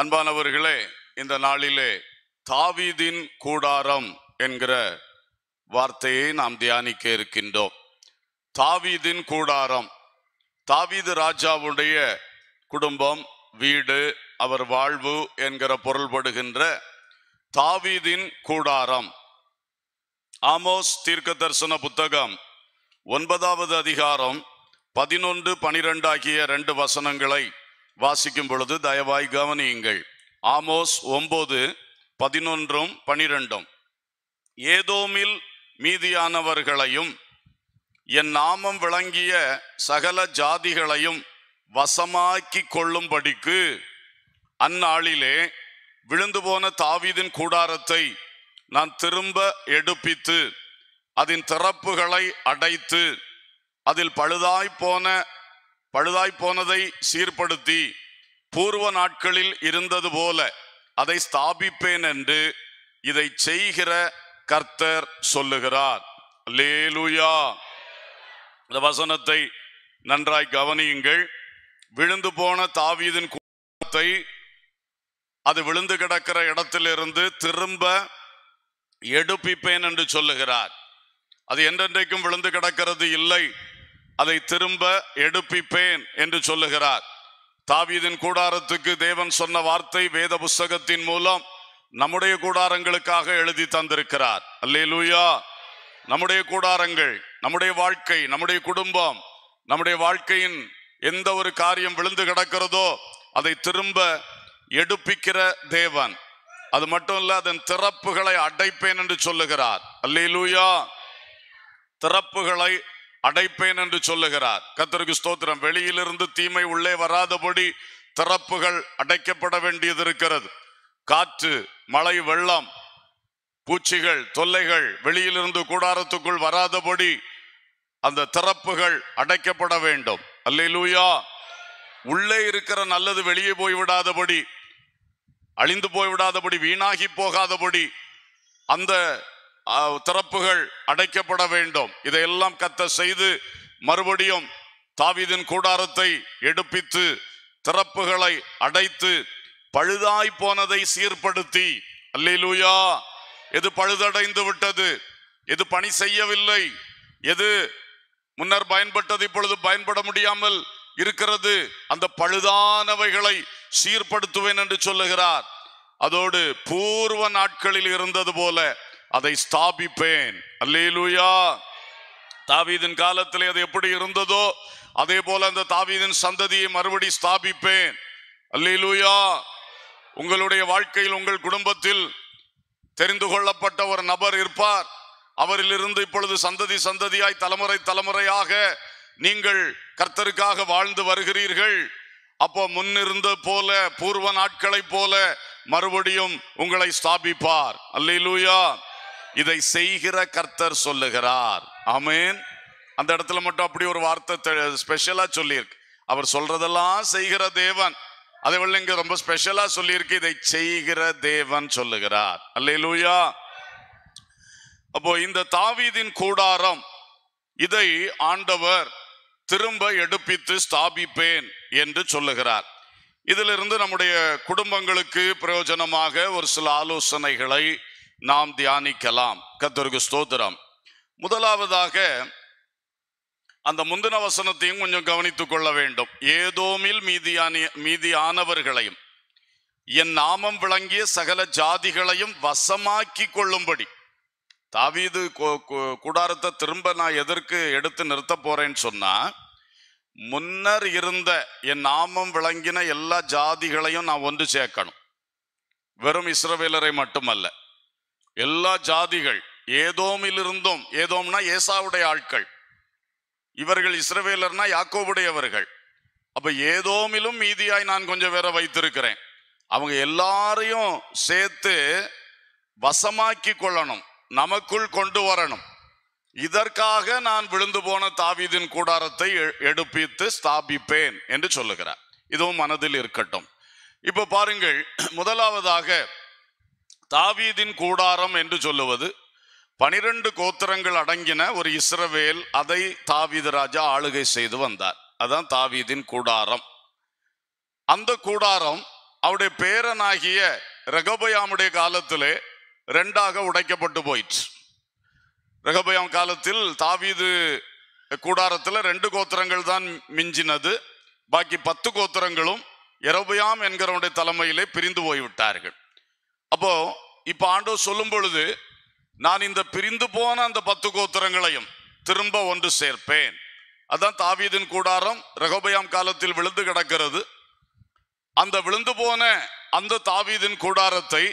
அன்பானவர்களே இந்த நாளிலே தாவீதின் கூடாரம் என்கிற வார்த்தையை நாம் தியானிக்க இருக்கின்றோம் தாவீதின் கூடாரம் தாவீது ராஜாவுடைய குடும்பம் வீடு அவர் வாழ்வு என்கிற பொருள்படுகின்ற தாவீதின் கூடாரம் ஆமோஸ் தீர்க்க தரிசன புத்தகம் ஒன்பதாவது அதிகாரம் பதினொன்று பனிரெண்டு ஆகிய ரெண்டு வசனங்களை வாசிக்கும் பொழுது தயவாய் கவனியுங்கள் ஆமோஸ் ஒன்பது பதினொன்றும் பனிரெண்டும் ஏதோமில் மீதியானவர்களையும் என் நாமம் விளங்கிய சகல ஜாதிகளையும் வசமாக்கி கொள்ளும்படிக்கு அந்நாளிலே விழுந்து போன தாவீதின் கூடாரத்தை நான் திரும்ப எடுப்பித்து அதன் திறப்புகளை அடைத்து அதில் பழுதாய் போன பழுதாய் போனதை சீர்படுத்தி பூர்வ நாட்களில் இருந்தது போல அதை ஸ்தாபிப்பேன் என்று இதை செய்கிற கர்த்தர் சொல்லுகிறார் லேலுயா இந்த வசனத்தை நன்றாய் கவனியுங்கள் விழுந்து போன தாவீதின் கூட்டத்தை அது விழுந்து கிடக்கிற இடத்திலிருந்து திரும்ப எடுப்பிப்பேன் என்று சொல்லுகிறார் அது என்றென்றைக்கும் விழுந்து கிடக்கிறது இல்லை அதை திரும்ப எடுப்பிப்பேன் என்று சொல்லுகிறார் தாவீதின் கூடாரத்துக்கு தேவன் சொன்ன வார்த்தை வேத புஸ்தகத்தின் மூலம் நம்முடைய கூடாரங்களுக்காக எழுதி தந்திருக்கிறார் அல்லே லூயா நம்முடைய கூடாரங்கள் நம்முடைய வாழ்க்கை நம்முடைய குடும்பம் நம்முடைய வாழ்க்கையின் எந்த ஒரு காரியம் விழுந்து கிடக்கிறதோ அதை திரும்ப எடுப்பிக்கிற தேவன் அது மட்டும் இல்ல அதன் திறப்புகளை அடைப்பேன் என்று சொல்லுகிறார் அல்லே லூயா திறப்புகளை அடைப்பேன் என்று சொல்லுகிறார் கத்தருக்கு ஸ்தோத்திரம் வெளியிலிருந்து தீமை உள்ளே வராதபடி திறப்புகள் அடைக்கப்பட வேண்டியது இருக்கிறது காற்று மழை வெள்ளம் பூச்சிகள் தொல்லைகள் வெளியிலிருந்து கூடாரத்துக்குள் வராதபடி அந்த திறப்புகள் அடைக்கப்பட வேண்டும் அல்லூயா உள்ளே இருக்கிற நல்லது வெளியே போய்விடாதபடி அழிந்து போய்விடாதபடி வீணாகி போகாதபடி அந்த திறப்புகள் அடைக்கப்பட வேண்டும் இதையெல்லாம் கத்த செய்து மறுபடியும் தாவிதின் கூடாரத்தை எடுப்பித்து திறப்புகளை அடைத்து பழுதாய் போனதை சீர்படுத்தி அல்லூயா எது பழுதடைந்து விட்டது எது பணி செய்யவில்லை எது முன்னர் பயன்பட்டது இப்பொழுது பயன்பட முடியாமல் இருக்கிறது அந்த பழுதானவைகளை சீர்படுத்துவேன் என்று சொல்லுகிறார் அதோடு பூர்வ நாட்களில் இருந்தது போல அதை ஸ்தாபிப்பேன் அல்லேலூயா தாவீதின் காலத்திலே அது எப்படி இருந்ததோ அதே போல அந்த தாவீதின் சந்ததியை மறுபடி ஸ்தாபிப்பேன் அல்லேலூயா உங்களுடைய வாழ்க்கையில் உங்கள் குடும்பத்தில் தெரிந்து கொள்ளப்பட்ட ஒரு நபர் இருப்பார் அவரிலிருந்து இப்பொழுது சந்ததி சந்ததியாய் தலைமுறை தலைமுறையாக நீங்கள் கர்த்தருக்காக வாழ்ந்து வருகிறீர்கள் அப்போ முன்னிருந்த போல பூர்வ நாட்களைப் போல மறுபடியும் உங்களை ஸ்தாபிப்பார் அல்லூயா இதை செய்கிற கர்த்தர் சொல்லுகிறார் அமேன் அந்த இடத்துல மட்டும் அப்படி ஒரு வார்த்தை ஸ்பெஷலா சொல்லியிருக்கு அவர் சொல்றதெல்லாம் செய்கிற தேவன் அதே போல இங்க ரொம்ப ஸ்பெஷலா சொல்லியிருக்கு இதை செய்கிற தேவன் சொல்லுகிறார் அல்லையிலூயா அப்போ இந்த தாவீதின் கூடாரம் இதை ஆண்டவர் திரும்ப எடுப்பித்து ஸ்தாபிப்பேன் என்று சொல்லுகிறார் இதிலிருந்து நம்முடைய குடும்பங்களுக்கு பிரயோஜனமாக ஒரு சில ஆலோசனைகளை நாம் தியானிக்கலாம் கத்தருக்கு ஸ்தோத்திரம் முதலாவதாக அந்த முந்தின வசனத்தையும் கொஞ்சம் கவனித்துக் கொள்ள வேண்டும் ஏதோமில் மீதியானிய மீதியானவர்களையும் என் நாமம் விளங்கிய சகல ஜாதிகளையும் வசமாக்கி கொள்ளும்படி தாவீது கூடாரத்தை திரும்ப நான் எதற்கு எடுத்து நிறுத்த போறேன்னு சொன்னா முன்னர் இருந்த என் நாமம் விளங்கின எல்லா ஜாதிகளையும் நான் ஒன்று சேர்க்கணும் வெறும் இஸ்ரவேலரை மட்டுமல்ல எல்லா ஜாதிகள் இருந்தும் ஏதோம்னா ஏசாவுடைய ஆட்கள் இவர்கள் இஸ்ரவேலர்னா யாக்கோபுடையவர்கள் அப்ப ஏதோமிலும் மீதியாய் நான் கொஞ்சம் வேற வைத்திருக்கிறேன் அவங்க எல்லாரையும் சேர்த்து வசமாக்கி கொள்ளணும் நமக்குள் கொண்டு வரணும் இதற்காக நான் விழுந்து போன தாவீதின் கூடாரத்தை எடுப்பித்து ஸ்தாபிப்பேன் என்று சொல்லுகிறார் இதுவும் மனதில் இருக்கட்டும் இப்ப பாருங்கள் முதலாவதாக தாவீதின் கூடாரம் என்று சொல்லுவது பனிரெண்டு கோத்திரங்கள் அடங்கின ஒரு இஸ்ரவேல் அதை தாவீது ராஜா ஆளுகை செய்து வந்தார் அதான் தாவீதின் கூடாரம் அந்த கூடாரம் அவருடைய பேரனாகிய ரகபயாமுடைய காலத்திலே ரெண்டாக உடைக்கப்பட்டு போயிற்று ரகபயாம் காலத்தில் தாவீது கூடாரத்தில் ரெண்டு கோத்திரங்கள் தான் மிஞ்சினது பாக்கி பத்து கோத்திரங்களும் இரபயாம் என்கிறவனுடைய தலைமையிலே பிரிந்து போய்விட்டார்கள் அப்போ இப்ப ஆண்டோ சொல்லும் பொழுது நான் இந்த பிரிந்து போன அந்த பத்து கோத்திரங்களையும் திரும்ப ஒன்று சேர்ப்பேன் அதான் தாவீதின் கூடாரம் ரகோபயாம் காலத்தில் விழுந்து கிடக்கிறது அந்த விழுந்து போன அந்த தாவீதின் கூடாரத்தை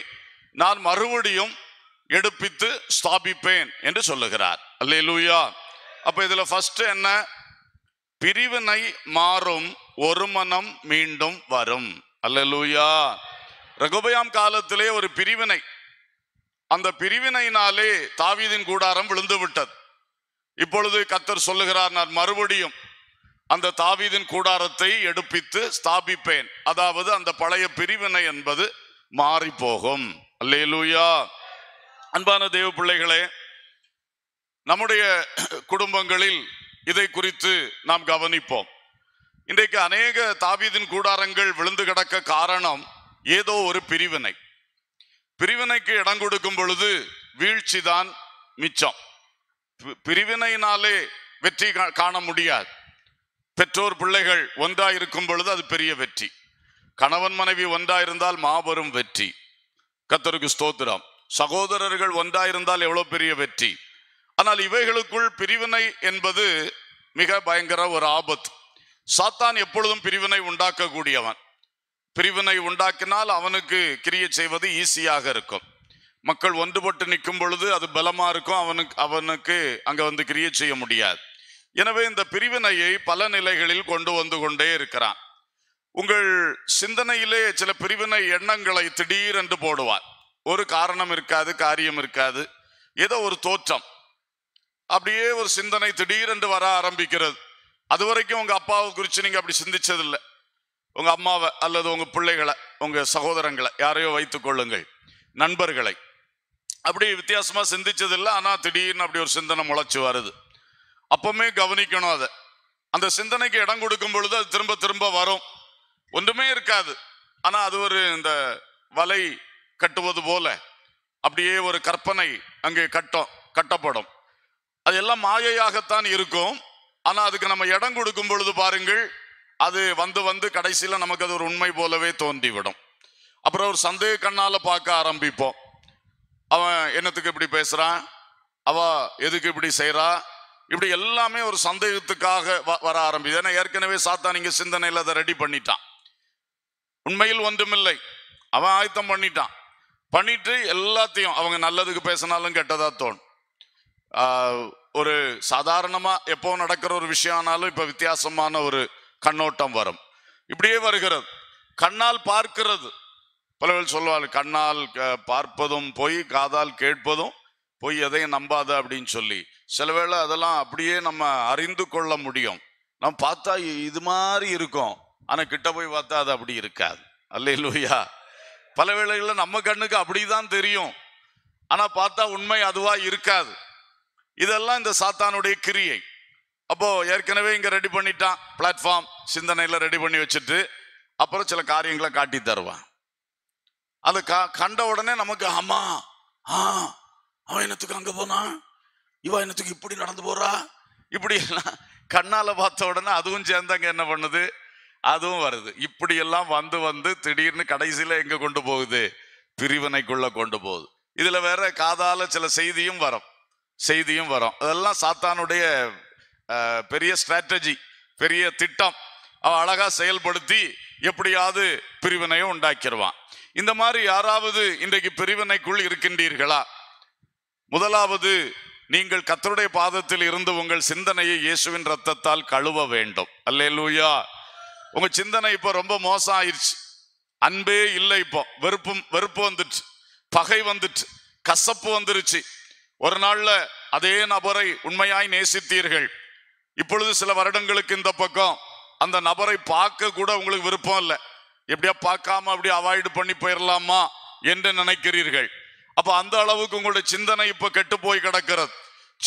நான் மறுபடியும் எடுப்பித்து ஸ்தாபிப்பேன் என்று சொல்லுகிறார் அல்லே லூயா அப்ப இதுல ஃபர்ஸ்ட் என்ன பிரிவினை மாறும் ஒரு மனம் மீண்டும் வரும் அல்ல லூயா ரகுபயாம் காலத்திலே ஒரு பிரிவினை அந்த பிரிவினையினாலே தாவீதின் கூடாரம் விழுந்து விட்டது இப்பொழுது கத்தர் சொல்லுகிறார் நான் மறுபடியும் அந்த தாவீதின் கூடாரத்தை எடுப்பித்து ஸ்தாபிப்பேன் அதாவது அந்த பழைய பிரிவினை என்பது மாறி போகும் அல்லேலூயா அன்பான தேவ பிள்ளைகளே நம்முடைய குடும்பங்களில் இதை குறித்து நாம் கவனிப்போம் இன்றைக்கு அநேக தாவீதின் கூடாரங்கள் விழுந்து கிடக்க காரணம் ஏதோ ஒரு பிரிவினை பிரிவினைக்கு இடம் கொடுக்கும் பொழுது வீழ்ச்சி தான் மிச்சம் பிரிவினையினாலே வெற்றி காண முடியாது பெற்றோர் பிள்ளைகள் ஒன்றா இருக்கும் பொழுது அது பெரிய வெற்றி கணவன் மனைவி ஒன்றாயிருந்தால் மாபெரும் வெற்றி கத்தருக்கு ஸ்தோத்திரம் சகோதரர்கள் ஒன்றாயிருந்தால் எவ்வளவு பெரிய வெற்றி ஆனால் இவைகளுக்குள் பிரிவினை என்பது மிக பயங்கர ஒரு ஆபத்து சாத்தான் எப்பொழுதும் பிரிவினை உண்டாக்கக்கூடியவன் பிரிவினை உண்டாக்கினால் அவனுக்கு கிரியை செய்வது ஈஸியாக இருக்கும் மக்கள் ஒன்றுபட்டு நிற்கும் பொழுது அது பலமாக இருக்கும் அவனுக்கு அவனுக்கு அங்கே வந்து கிரியை செய்ய முடியாது எனவே இந்த பிரிவினையை பல நிலைகளில் கொண்டு வந்து கொண்டே இருக்கிறான் உங்கள் சிந்தனையிலே சில பிரிவினை எண்ணங்களை திடீரென்று போடுவார் ஒரு காரணம் இருக்காது காரியம் இருக்காது ஏதோ ஒரு தோற்றம் அப்படியே ஒரு சிந்தனை திடீரென்று வர ஆரம்பிக்கிறது அது வரைக்கும் உங்கள் அப்பாவை குறித்து நீங்கள் அப்படி சிந்திச்சதில்லை உங்கள் அம்மாவை அல்லது உங்கள் பிள்ளைகளை உங்கள் சகோதரங்களை யாரையோ வைத்துக் கொள்ளுங்கள் நண்பர்களை அப்படி வித்தியாசமாக சிந்திச்சதில்லை ஆனால் திடீர்னு அப்படி ஒரு சிந்தனை முளைச்சி வருது அப்பவுமே கவனிக்கணும் அதை அந்த சிந்தனைக்கு இடம் கொடுக்கும் பொழுது அது திரும்ப திரும்ப வரும் ஒன்றுமே இருக்காது ஆனால் அது ஒரு இந்த வலை கட்டுவது போல அப்படியே ஒரு கற்பனை அங்கே கட்டம் கட்டப்படும் அது எல்லாம் மாயையாகத்தான் இருக்கும் ஆனால் அதுக்கு நம்ம இடம் கொடுக்கும் பொழுது பாருங்கள் அது வந்து வந்து கடைசியில் நமக்கு அது ஒரு உண்மை போலவே தோன்றிவிடும் அப்புறம் ஒரு சந்தேக கண்ணால் பார்க்க ஆரம்பிப்போம் அவன் என்னத்துக்கு இப்படி பேசுகிறான் அவ எதுக்கு இப்படி செய்கிறா இப்படி எல்லாமே ஒரு சந்தேகத்துக்காக வர ஆரம்பிது ஏன்னா ஏற்கனவே சாத்தா நீங்கள் சிந்தனையில் அதை ரெடி பண்ணிட்டான் உண்மையில் ஒன்றுமில்லை அவன் ஆயத்தம் பண்ணிட்டான் பண்ணிட்டு எல்லாத்தையும் அவங்க நல்லதுக்கு பேசினாலும் கெட்டதாக தோணும் ஒரு சாதாரணமாக எப்போ நடக்கிற ஒரு விஷயம் ஆனாலும் இப்போ வித்தியாசமான ஒரு கண்ணோட்டம் வரும் இப்படியே வருகிறது கண்ணால் பார்க்கிறது பலவர்கள் சொல்லுவார் கண்ணால் பார்ப்பதும் போய் காதால் கேட்பதும் போய் எதையும் நம்பாத அப்படின்னு சொல்லி சில வேளை அதெல்லாம் அப்படியே நம்ம அறிந்து கொள்ள முடியும் நம்ம பார்த்தா இது மாதிரி இருக்கும் ஆனால் கிட்ட போய் பார்த்தா அது அப்படி இருக்காது அல்ல இல்லையா பல வேளைகளில் நம்ம கண்ணுக்கு அப்படிதான் தெரியும் ஆனால் பார்த்தா உண்மை அதுவா இருக்காது இதெல்லாம் இந்த சாத்தானுடைய கிரியை அப்போ ஏற்கனவே இங்க ரெடி பண்ணிட்டான் பிளாட்ஃபார்ம் சிந்தனையில ரெடி பண்ணி வச்சுட்டு அப்புறம் சில காரியங்களை காட்டி தருவான் அது கண்ட உடனே நமக்கு ஆமா ஆ அவன் என்னத்துக்கு அங்க போனான் இவன் என்னத்துக்கு இப்படி நடந்து போறா இப்படி எல்லாம் கண்ணால பார்த்த உடனே அதுவும் சேர்ந்தாங்க என்ன பண்ணுது அதுவும் வருது இப்படியெல்லாம் வந்து வந்து திடீர்னு கடைசியில எங்க கொண்டு போகுது பிரிவினைக்குள்ள கொண்டு போகுது இதுல வேற காதால சில செய்தியும் வரும் செய்தியும் வரும் அதெல்லாம் சாத்தானுடைய பெரிய ஸ்ட்ராட்டஜி பெரிய திட்டம் அவன் அழகா செயல்படுத்தி எப்படியாவது பிரிவினையை உண்டாக்கிடுவான் இந்த மாதிரி யாராவது இன்றைக்கு பிரிவினைக்குள் இருக்கின்றீர்களா முதலாவது நீங்கள் கத்தருடைய பாதத்தில் இருந்து உங்கள் சிந்தனையை இயேசுவின் ரத்தத்தால் கழுவ வேண்டும் அல்லே லூயா உங்க சிந்தனை இப்போ ரொம்ப மோசம் ஆயிடுச்சு அன்பே இல்லை இப்போ வெறுப்பும் வெறுப்பு வந்துட்டு பகை வந்துட்டு கசப்பு வந்துருச்சு ஒரு நாள்ல அதே நபரை உண்மையாய் நேசித்தீர்கள் இப்பொழுது சில வருடங்களுக்கு இந்த பக்கம் அந்த நபரை பார்க்க கூட உங்களுக்கு விருப்பம் இல்லை எப்படியா பார்க்காம அப்படியே அவாய்டு பண்ணி போயிடலாமா என்று நினைக்கிறீர்கள் அப்ப அந்த அளவுக்கு உங்களுடைய சிந்தனை இப்ப கெட்டு போய் கிடக்கிறது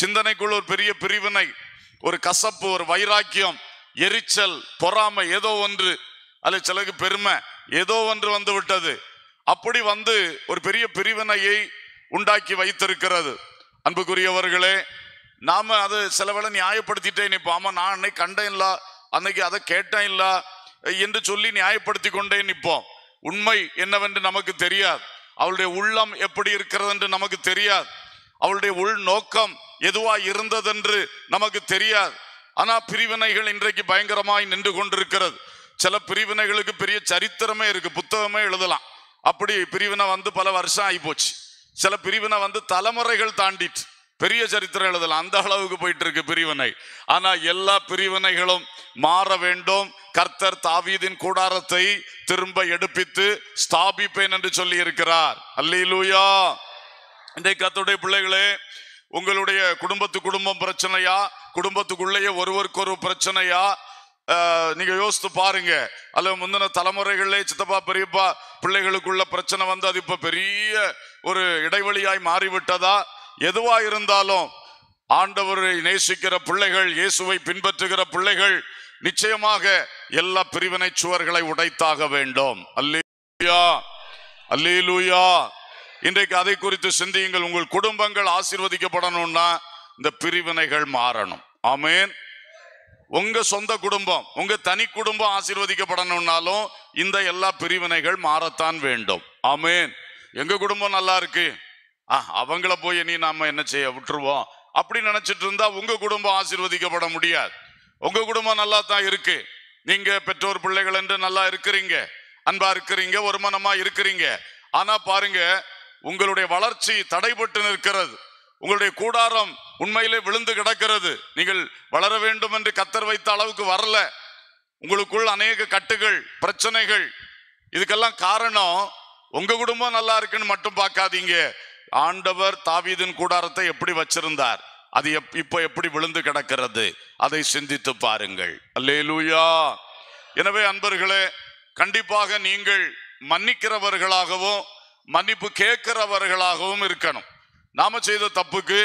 சிந்தனைக்குள்ள ஒரு பெரிய பிரிவினை ஒரு கசப்பு ஒரு வைராக்கியம் எரிச்சல் பொறாமை ஏதோ ஒன்று அல்ல சிலருக்கு பெருமை ஏதோ ஒன்று வந்து விட்டது அப்படி வந்து ஒரு பெரிய பிரிவினையை உண்டாக்கி வைத்திருக்கிறது அன்புக்குரியவர்களே நாம அது சில நியாயப்படுத்திட்டேன் நியாயப்படுத்திட்டே நிற்போம் ஆமா நான் அன்னைக்கு கண்டேன் இல்ல அன்னைக்கு அதை கேட்டேன் இல்ல என்று சொல்லி நியாயப்படுத்தி கொண்டே நிற்போம் உண்மை என்னவென்று நமக்கு தெரியாது அவளுடைய உள்ளம் எப்படி இருக்கிறது என்று நமக்கு தெரியாது அவளுடைய உள் நோக்கம் எதுவா இருந்ததென்று நமக்கு தெரியாது ஆனா பிரிவினைகள் இன்றைக்கு பயங்கரமாய் நின்று கொண்டிருக்கிறது சில பிரிவினைகளுக்கு பெரிய சரித்திரமே இருக்கு புத்தகமே எழுதலாம் அப்படி பிரிவினை வந்து பல வருஷம் ஆகி போச்சு சில பிரிவினை வந்து தலைமுறைகள் தாண்டிட்டு பெரிய சரித்திரம் எழுதலாம் அந்த அளவுக்கு போயிட்டு இருக்கு பிரிவினை ஆனா எல்லா பிரிவினைகளும் மாற வேண்டும் கர்த்தர் தாவீதின் கூடாரத்தை திரும்ப எடுப்பித்து ஸ்தாபிப்பேன் என்று சொல்லி இருக்கிறார் அல்லூயா இன்றைக்கு கத்துடைய பிள்ளைகளே உங்களுடைய குடும்பத்து குடும்பம் பிரச்சனையா குடும்பத்துக்குள்ளேயே ஒருவருக்கொரு பிரச்சனையா நீங்க யோசித்து பாருங்க அல்ல முந்தின தலைமுறைகள்லே சித்தப்பா பெரியப்பா பிள்ளைகளுக்குள்ள பிரச்சனை வந்து அது இப்ப பெரிய ஒரு இடைவெளியாய் மாறிவிட்டதா எதுவா இருந்தாலும் ஆண்டவரை நேசிக்கிற பிள்ளைகள் இயேசுவை பின்பற்றுகிற பிள்ளைகள் நிச்சயமாக எல்லா பிரிவினை சுவர்களை உடைத்தாக வேண்டும் அல்லேலூயா அல்லேலூயா இன்றைக்கு அதை குறித்து சிந்தியுங்கள் உங்கள் குடும்பங்கள் ஆசீர்வதிக்கப்படணும்னா இந்த பிரிவினைகள் மாறணும் ஆமேன் உங்க சொந்த குடும்பம் உங்க தனி குடும்பம் ஆசீர்வதிக்கப்படணும்னாலும் இந்த எல்லா பிரிவினைகள் மாறத்தான் வேண்டும் ஆமேன் எங்க குடும்பம் நல்லா இருக்கு அவங்கள போய் நீ நாம என்ன செய்ய விட்டுருவோம் அப்படி நினைச்சிட்டு இருந்தா உங்க குடும்பம் ஆசிர்வதிக்கப்பட முடியாது உங்க குடும்பம் நல்லா தான் இருக்கு நீங்க பெற்றோர் பிள்ளைகள் என்று நல்லா இருக்கிறீங்க அன்பா இருக்கிறீங்க ஒரு மனமா இருக்கிறீங்க ஆனா பாருங்க உங்களுடைய வளர்ச்சி தடைபட்டு நிற்கிறது உங்களுடைய கூடாரம் உண்மையிலே விழுந்து கிடக்கிறது நீங்கள் வளர வேண்டும் என்று கத்தர் வைத்த அளவுக்கு வரல உங்களுக்குள் அநேக கட்டுகள் பிரச்சனைகள் இதுக்கெல்லாம் காரணம் உங்க குடும்பம் நல்லா இருக்குன்னு மட்டும் பார்க்காதீங்க ஆண்டவர் தாவீதின் கூடாரத்தை எப்படி வச்சிருந்தார் அது இப்போ எப்படி விழுந்து கிடக்கிறது அதை சிந்தித்து பாருங்கள் அல்லேலூயா எனவே அன்பர்களே கண்டிப்பாக நீங்கள் மன்னிக்கிறவர்களாகவும் மன்னிப்பு கேட்கிறவர்களாகவும் இருக்கணும் நாம செய்த தப்புக்கு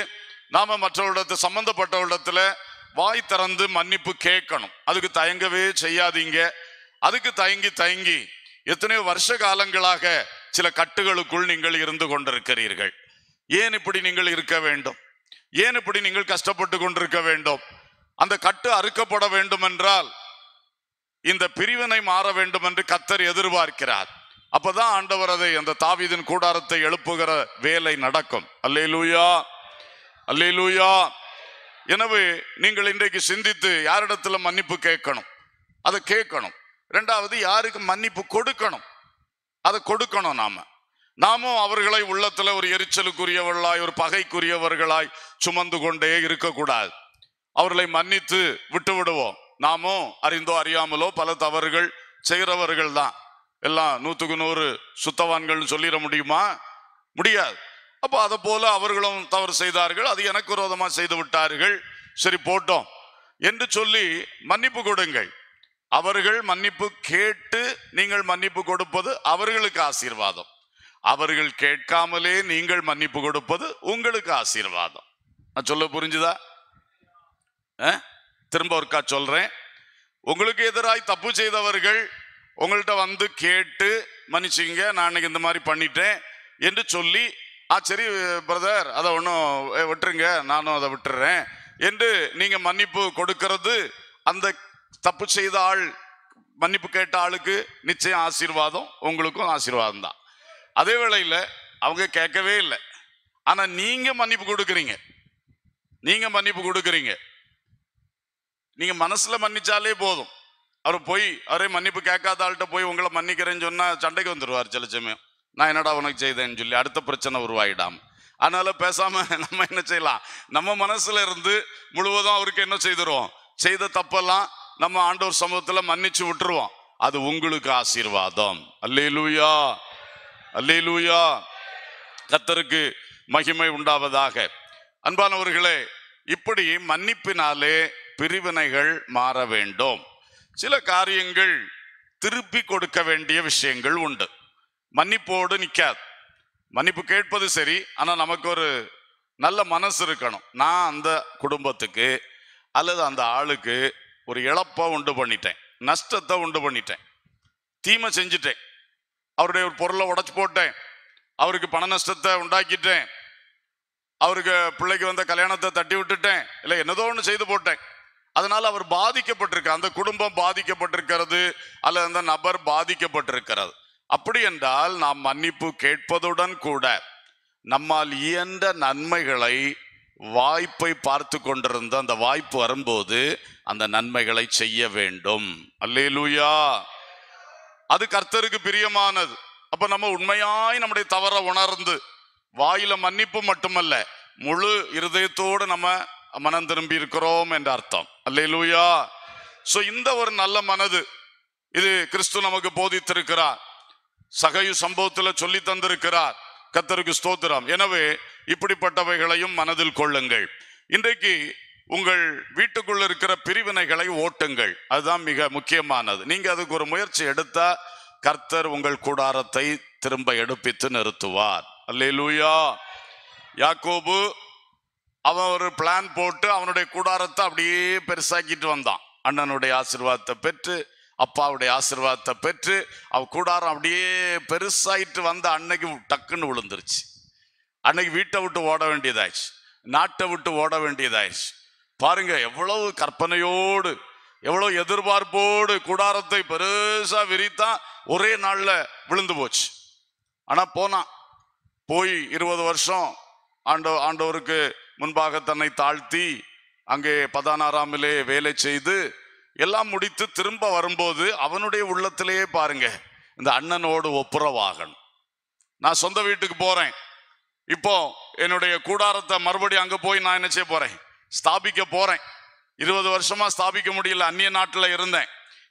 நாம மற்றவர்களிடத்து சம்பந்தப்பட்டவர்களிடத்துல வாய் திறந்து மன்னிப்பு கேட்கணும் அதுக்கு தயங்கவே செய்யாதீங்க அதுக்கு தயங்கி தயங்கி எத்தனையோ வருஷ காலங்களாக சில கட்டுகளுக்குள் நீங்கள் இருந்து கொண்டிருக்கிறீர்கள் ஏன் இப்படி நீங்கள் இருக்க வேண்டும் ஏன் இப்படி நீங்கள் கஷ்டப்பட்டு கொண்டிருக்க வேண்டும் அந்த கட்டு அறுக்கப்பட வேண்டும் என்றால் இந்த பிரிவினை மாற வேண்டும் என்று கத்தர் எதிர்பார்க்கிறார் அப்பதான் ஆண்டவர் அதை அந்த தாவிதின் கூடாரத்தை எழுப்புகிற வேலை நடக்கும் அல்லே லூயா அல்லே லூயா எனவே நீங்கள் இன்றைக்கு சிந்தித்து யாரிடத்துல மன்னிப்பு கேட்கணும் அதை கேட்கணும் ரெண்டாவது யாருக்கு மன்னிப்பு கொடுக்கணும் அதை கொடுக்கணும் நாம நாமும் அவர்களை உள்ளத்துல ஒரு எரிச்சலுக்குரியவர்களாய் ஒரு பகைக்குரியவர்களாய் சுமந்து கொண்டே இருக்கக்கூடாது அவர்களை மன்னித்து விட்டு விடுவோம் நாமும் அறிந்தோ அறியாமலோ பல தவறுகள் செய்கிறவர்கள் தான் எல்லாம் நூற்றுக்கு நூறு சுத்தவான்கள்னு சொல்லிட முடியுமா முடியாது அப்போ அதை போல அவர்களும் தவறு செய்தார்கள் அது எனக்கு விரோதமாக செய்து விட்டார்கள் சரி போட்டோம் என்று சொல்லி மன்னிப்பு கொடுங்கள் அவர்கள் மன்னிப்பு கேட்டு நீங்கள் மன்னிப்பு கொடுப்பது அவர்களுக்கு ஆசீர்வாதம் அவர்கள் கேட்காமலே நீங்கள் மன்னிப்பு கொடுப்பது உங்களுக்கு ஆசீர்வாதம் நான் சொல்ல புரிஞ்சுதா திரும்ப ஒருக்கா சொல்றேன் உங்களுக்கு எதிராய் தப்பு செய்தவர்கள் உங்கள்கிட்ட வந்து கேட்டு மன்னிச்சிங்க நான் இன்னைக்கு இந்த மாதிரி பண்ணிட்டேன் என்று சொல்லி ஆ சரி பிரதர் அதை ஒன்றும் விட்டுருங்க நானும் அதை விட்டுறேன் என்று நீங்கள் மன்னிப்பு கொடுக்கறது அந்த தப்பு செய்த ஆள் மன்னிப்பு கேட்ட ஆளுக்கு நிச்சயம் ஆசீர்வாதம் உங்களுக்கும் ஆசீர்வாதம் தான் அதே வேளையில் அவங்க கேட்கவே இல்லை ஆனால் நீங்கள் மன்னிப்பு கொடுக்குறீங்க நீங்கள் மன்னிப்பு கொடுக்குறீங்க நீங்கள் மனசில் மன்னிச்சாலே போதும் அவர் போய் அவரே மன்னிப்பு கேட்காத ஆள்கிட்ட போய் உங்களை மன்னிக்கிறேன்னு சொன்னால் சண்டைக்கு வந்துடுவார் சில சமயம் நான் என்னடா உனக்கு செய்தேன்னு சொல்லி அடுத்த பிரச்சனை உருவாயிடாம அதனால பேசாம நம்ம என்ன செய்யலாம் நம்ம மனசுல இருந்து முழுவதும் அவருக்கு என்ன செய்திருவோம் செய்த தப்பெல்லாம் நம்ம ஆண்டோர் சமூகத்தில் மன்னிச்சு விட்டுருவோம் அது உங்களுக்கு ஆசீர்வாதம் அல்லே லூயா அல்லே லூயா கத்தருக்கு மகிமை உண்டாவதாக அன்பானவர்களே இப்படி மன்னிப்பினாலே பிரிவினைகள் மாற வேண்டும் சில காரியங்கள் திருப்பி கொடுக்க வேண்டிய விஷயங்கள் உண்டு மன்னிப்போடு நிற்காது மன்னிப்பு கேட்பது சரி ஆனால் நமக்கு ஒரு நல்ல மனசு இருக்கணும் நான் அந்த குடும்பத்துக்கு அல்லது அந்த ஆளுக்கு ஒரு இழப்பை உண்டு பண்ணிட்டேன் நஷ்டத்தை உண்டு பண்ணிட்டேன் தீமை செஞ்சுட்டேன் அவருடைய ஒரு பொருளை உடச்சி போட்டேன் அவருக்கு பண நஷ்டத்தை உண்டாக்கிட்டேன் அவருக்கு பிள்ளைக்கு வந்த கல்யாணத்தை தட்டி விட்டுட்டேன் இல்லை என்னதோ ஒன்று செய்து போட்டேன் அதனால் அவர் பாதிக்கப்பட்டிருக்க அந்த குடும்பம் பாதிக்கப்பட்டிருக்கிறது அல்லது அந்த நபர் பாதிக்கப்பட்டிருக்கிறது அப்படி என்றால் நாம் மன்னிப்பு கேட்பதுடன் கூட நம்மால் இயன்ற நன்மைகளை வாய்ப்பை பார்த்து கொண்டிருந்த அந்த வாய்ப்பு வரும்போது அந்த நன்மைகளை செய்ய வேண்டும் அல்லேலூயா அது கர்த்தருக்கு பிரியமானது அப்ப நம்ம உண்மையாய் நம்முடைய தவற உணர்ந்து வாயில மன்னிப்பு மட்டுமல்ல முழு இருதயத்தோடு நம்ம மனம் திரும்பி இருக்கிறோம் என்ற அர்த்தம் அல்லேலூயா சோ இந்த ஒரு நல்ல மனது இது கிறிஸ்து நமக்கு போதித்திருக்கிறார் சகையு சம்பவத்துல சொல்லி தந்திருக்கிறார் கத்தருக்கு ஸ்தோத்திரம் எனவே இப்படிப்பட்டவைகளையும் மனதில் கொள்ளுங்கள் இன்றைக்கு உங்கள் வீட்டுக்குள்ள இருக்கிற பிரிவினைகளை ஓட்டுங்கள் அதுதான் மிக முக்கியமானது நீங்க அதுக்கு ஒரு முயற்சி எடுத்தா கர்த்தர் உங்கள் கூடாரத்தை திரும்ப எடுப்பித்து நிறுத்துவார் அல்லே லூயா யாக்கோபு அவன் ஒரு பிளான் போட்டு அவனுடைய கூடாரத்தை அப்படியே பெருசாக்கிட்டு வந்தான் அண்ணனுடைய ஆசிர்வாதத்தை பெற்று அப்பாவுடைய ஆசிர்வாதத்தை பெற்று அவ கூடாரம் அப்படியே பெருசாயிட்டு வந்த அன்னைக்கு டக்குன்னு விழுந்துருச்சு அன்னைக்கு வீட்டை விட்டு ஓட வேண்டியதாயிடுச்சு நாட்டை விட்டு ஓட வேண்டியதாயிடுச்சு பாருங்க எவ்வளவு கற்பனையோடு எவ்வளவு எதிர்பார்ப்போடு கூடாரத்தை பெருசா விரித்தான் ஒரே நாள்ல விழுந்து போச்சு ஆனா போனான் போய் இருபது வருஷம் ஆண்ட ஆண்டவருக்கு முன்பாக தன்னை தாழ்த்தி அங்கே பதானாராமிலே வேலை செய்து எல்லாம் முடித்து திரும்ப வரும்போது அவனுடைய உள்ளத்திலேயே பாருங்க இந்த அண்ணனோடு ஒப்புரவாகணும் நான் சொந்த வீட்டுக்கு போறேன் இப்போ என்னுடைய கூடாரத்தை மறுபடியும் அங்கே போய் நான் என்ன செய்ய போகிறேன் ஸ்தாபிக்க போகிறேன் இருபது வருஷமாக ஸ்தாபிக்க முடியல அந்நிய நாட்டில் இருந்தேன்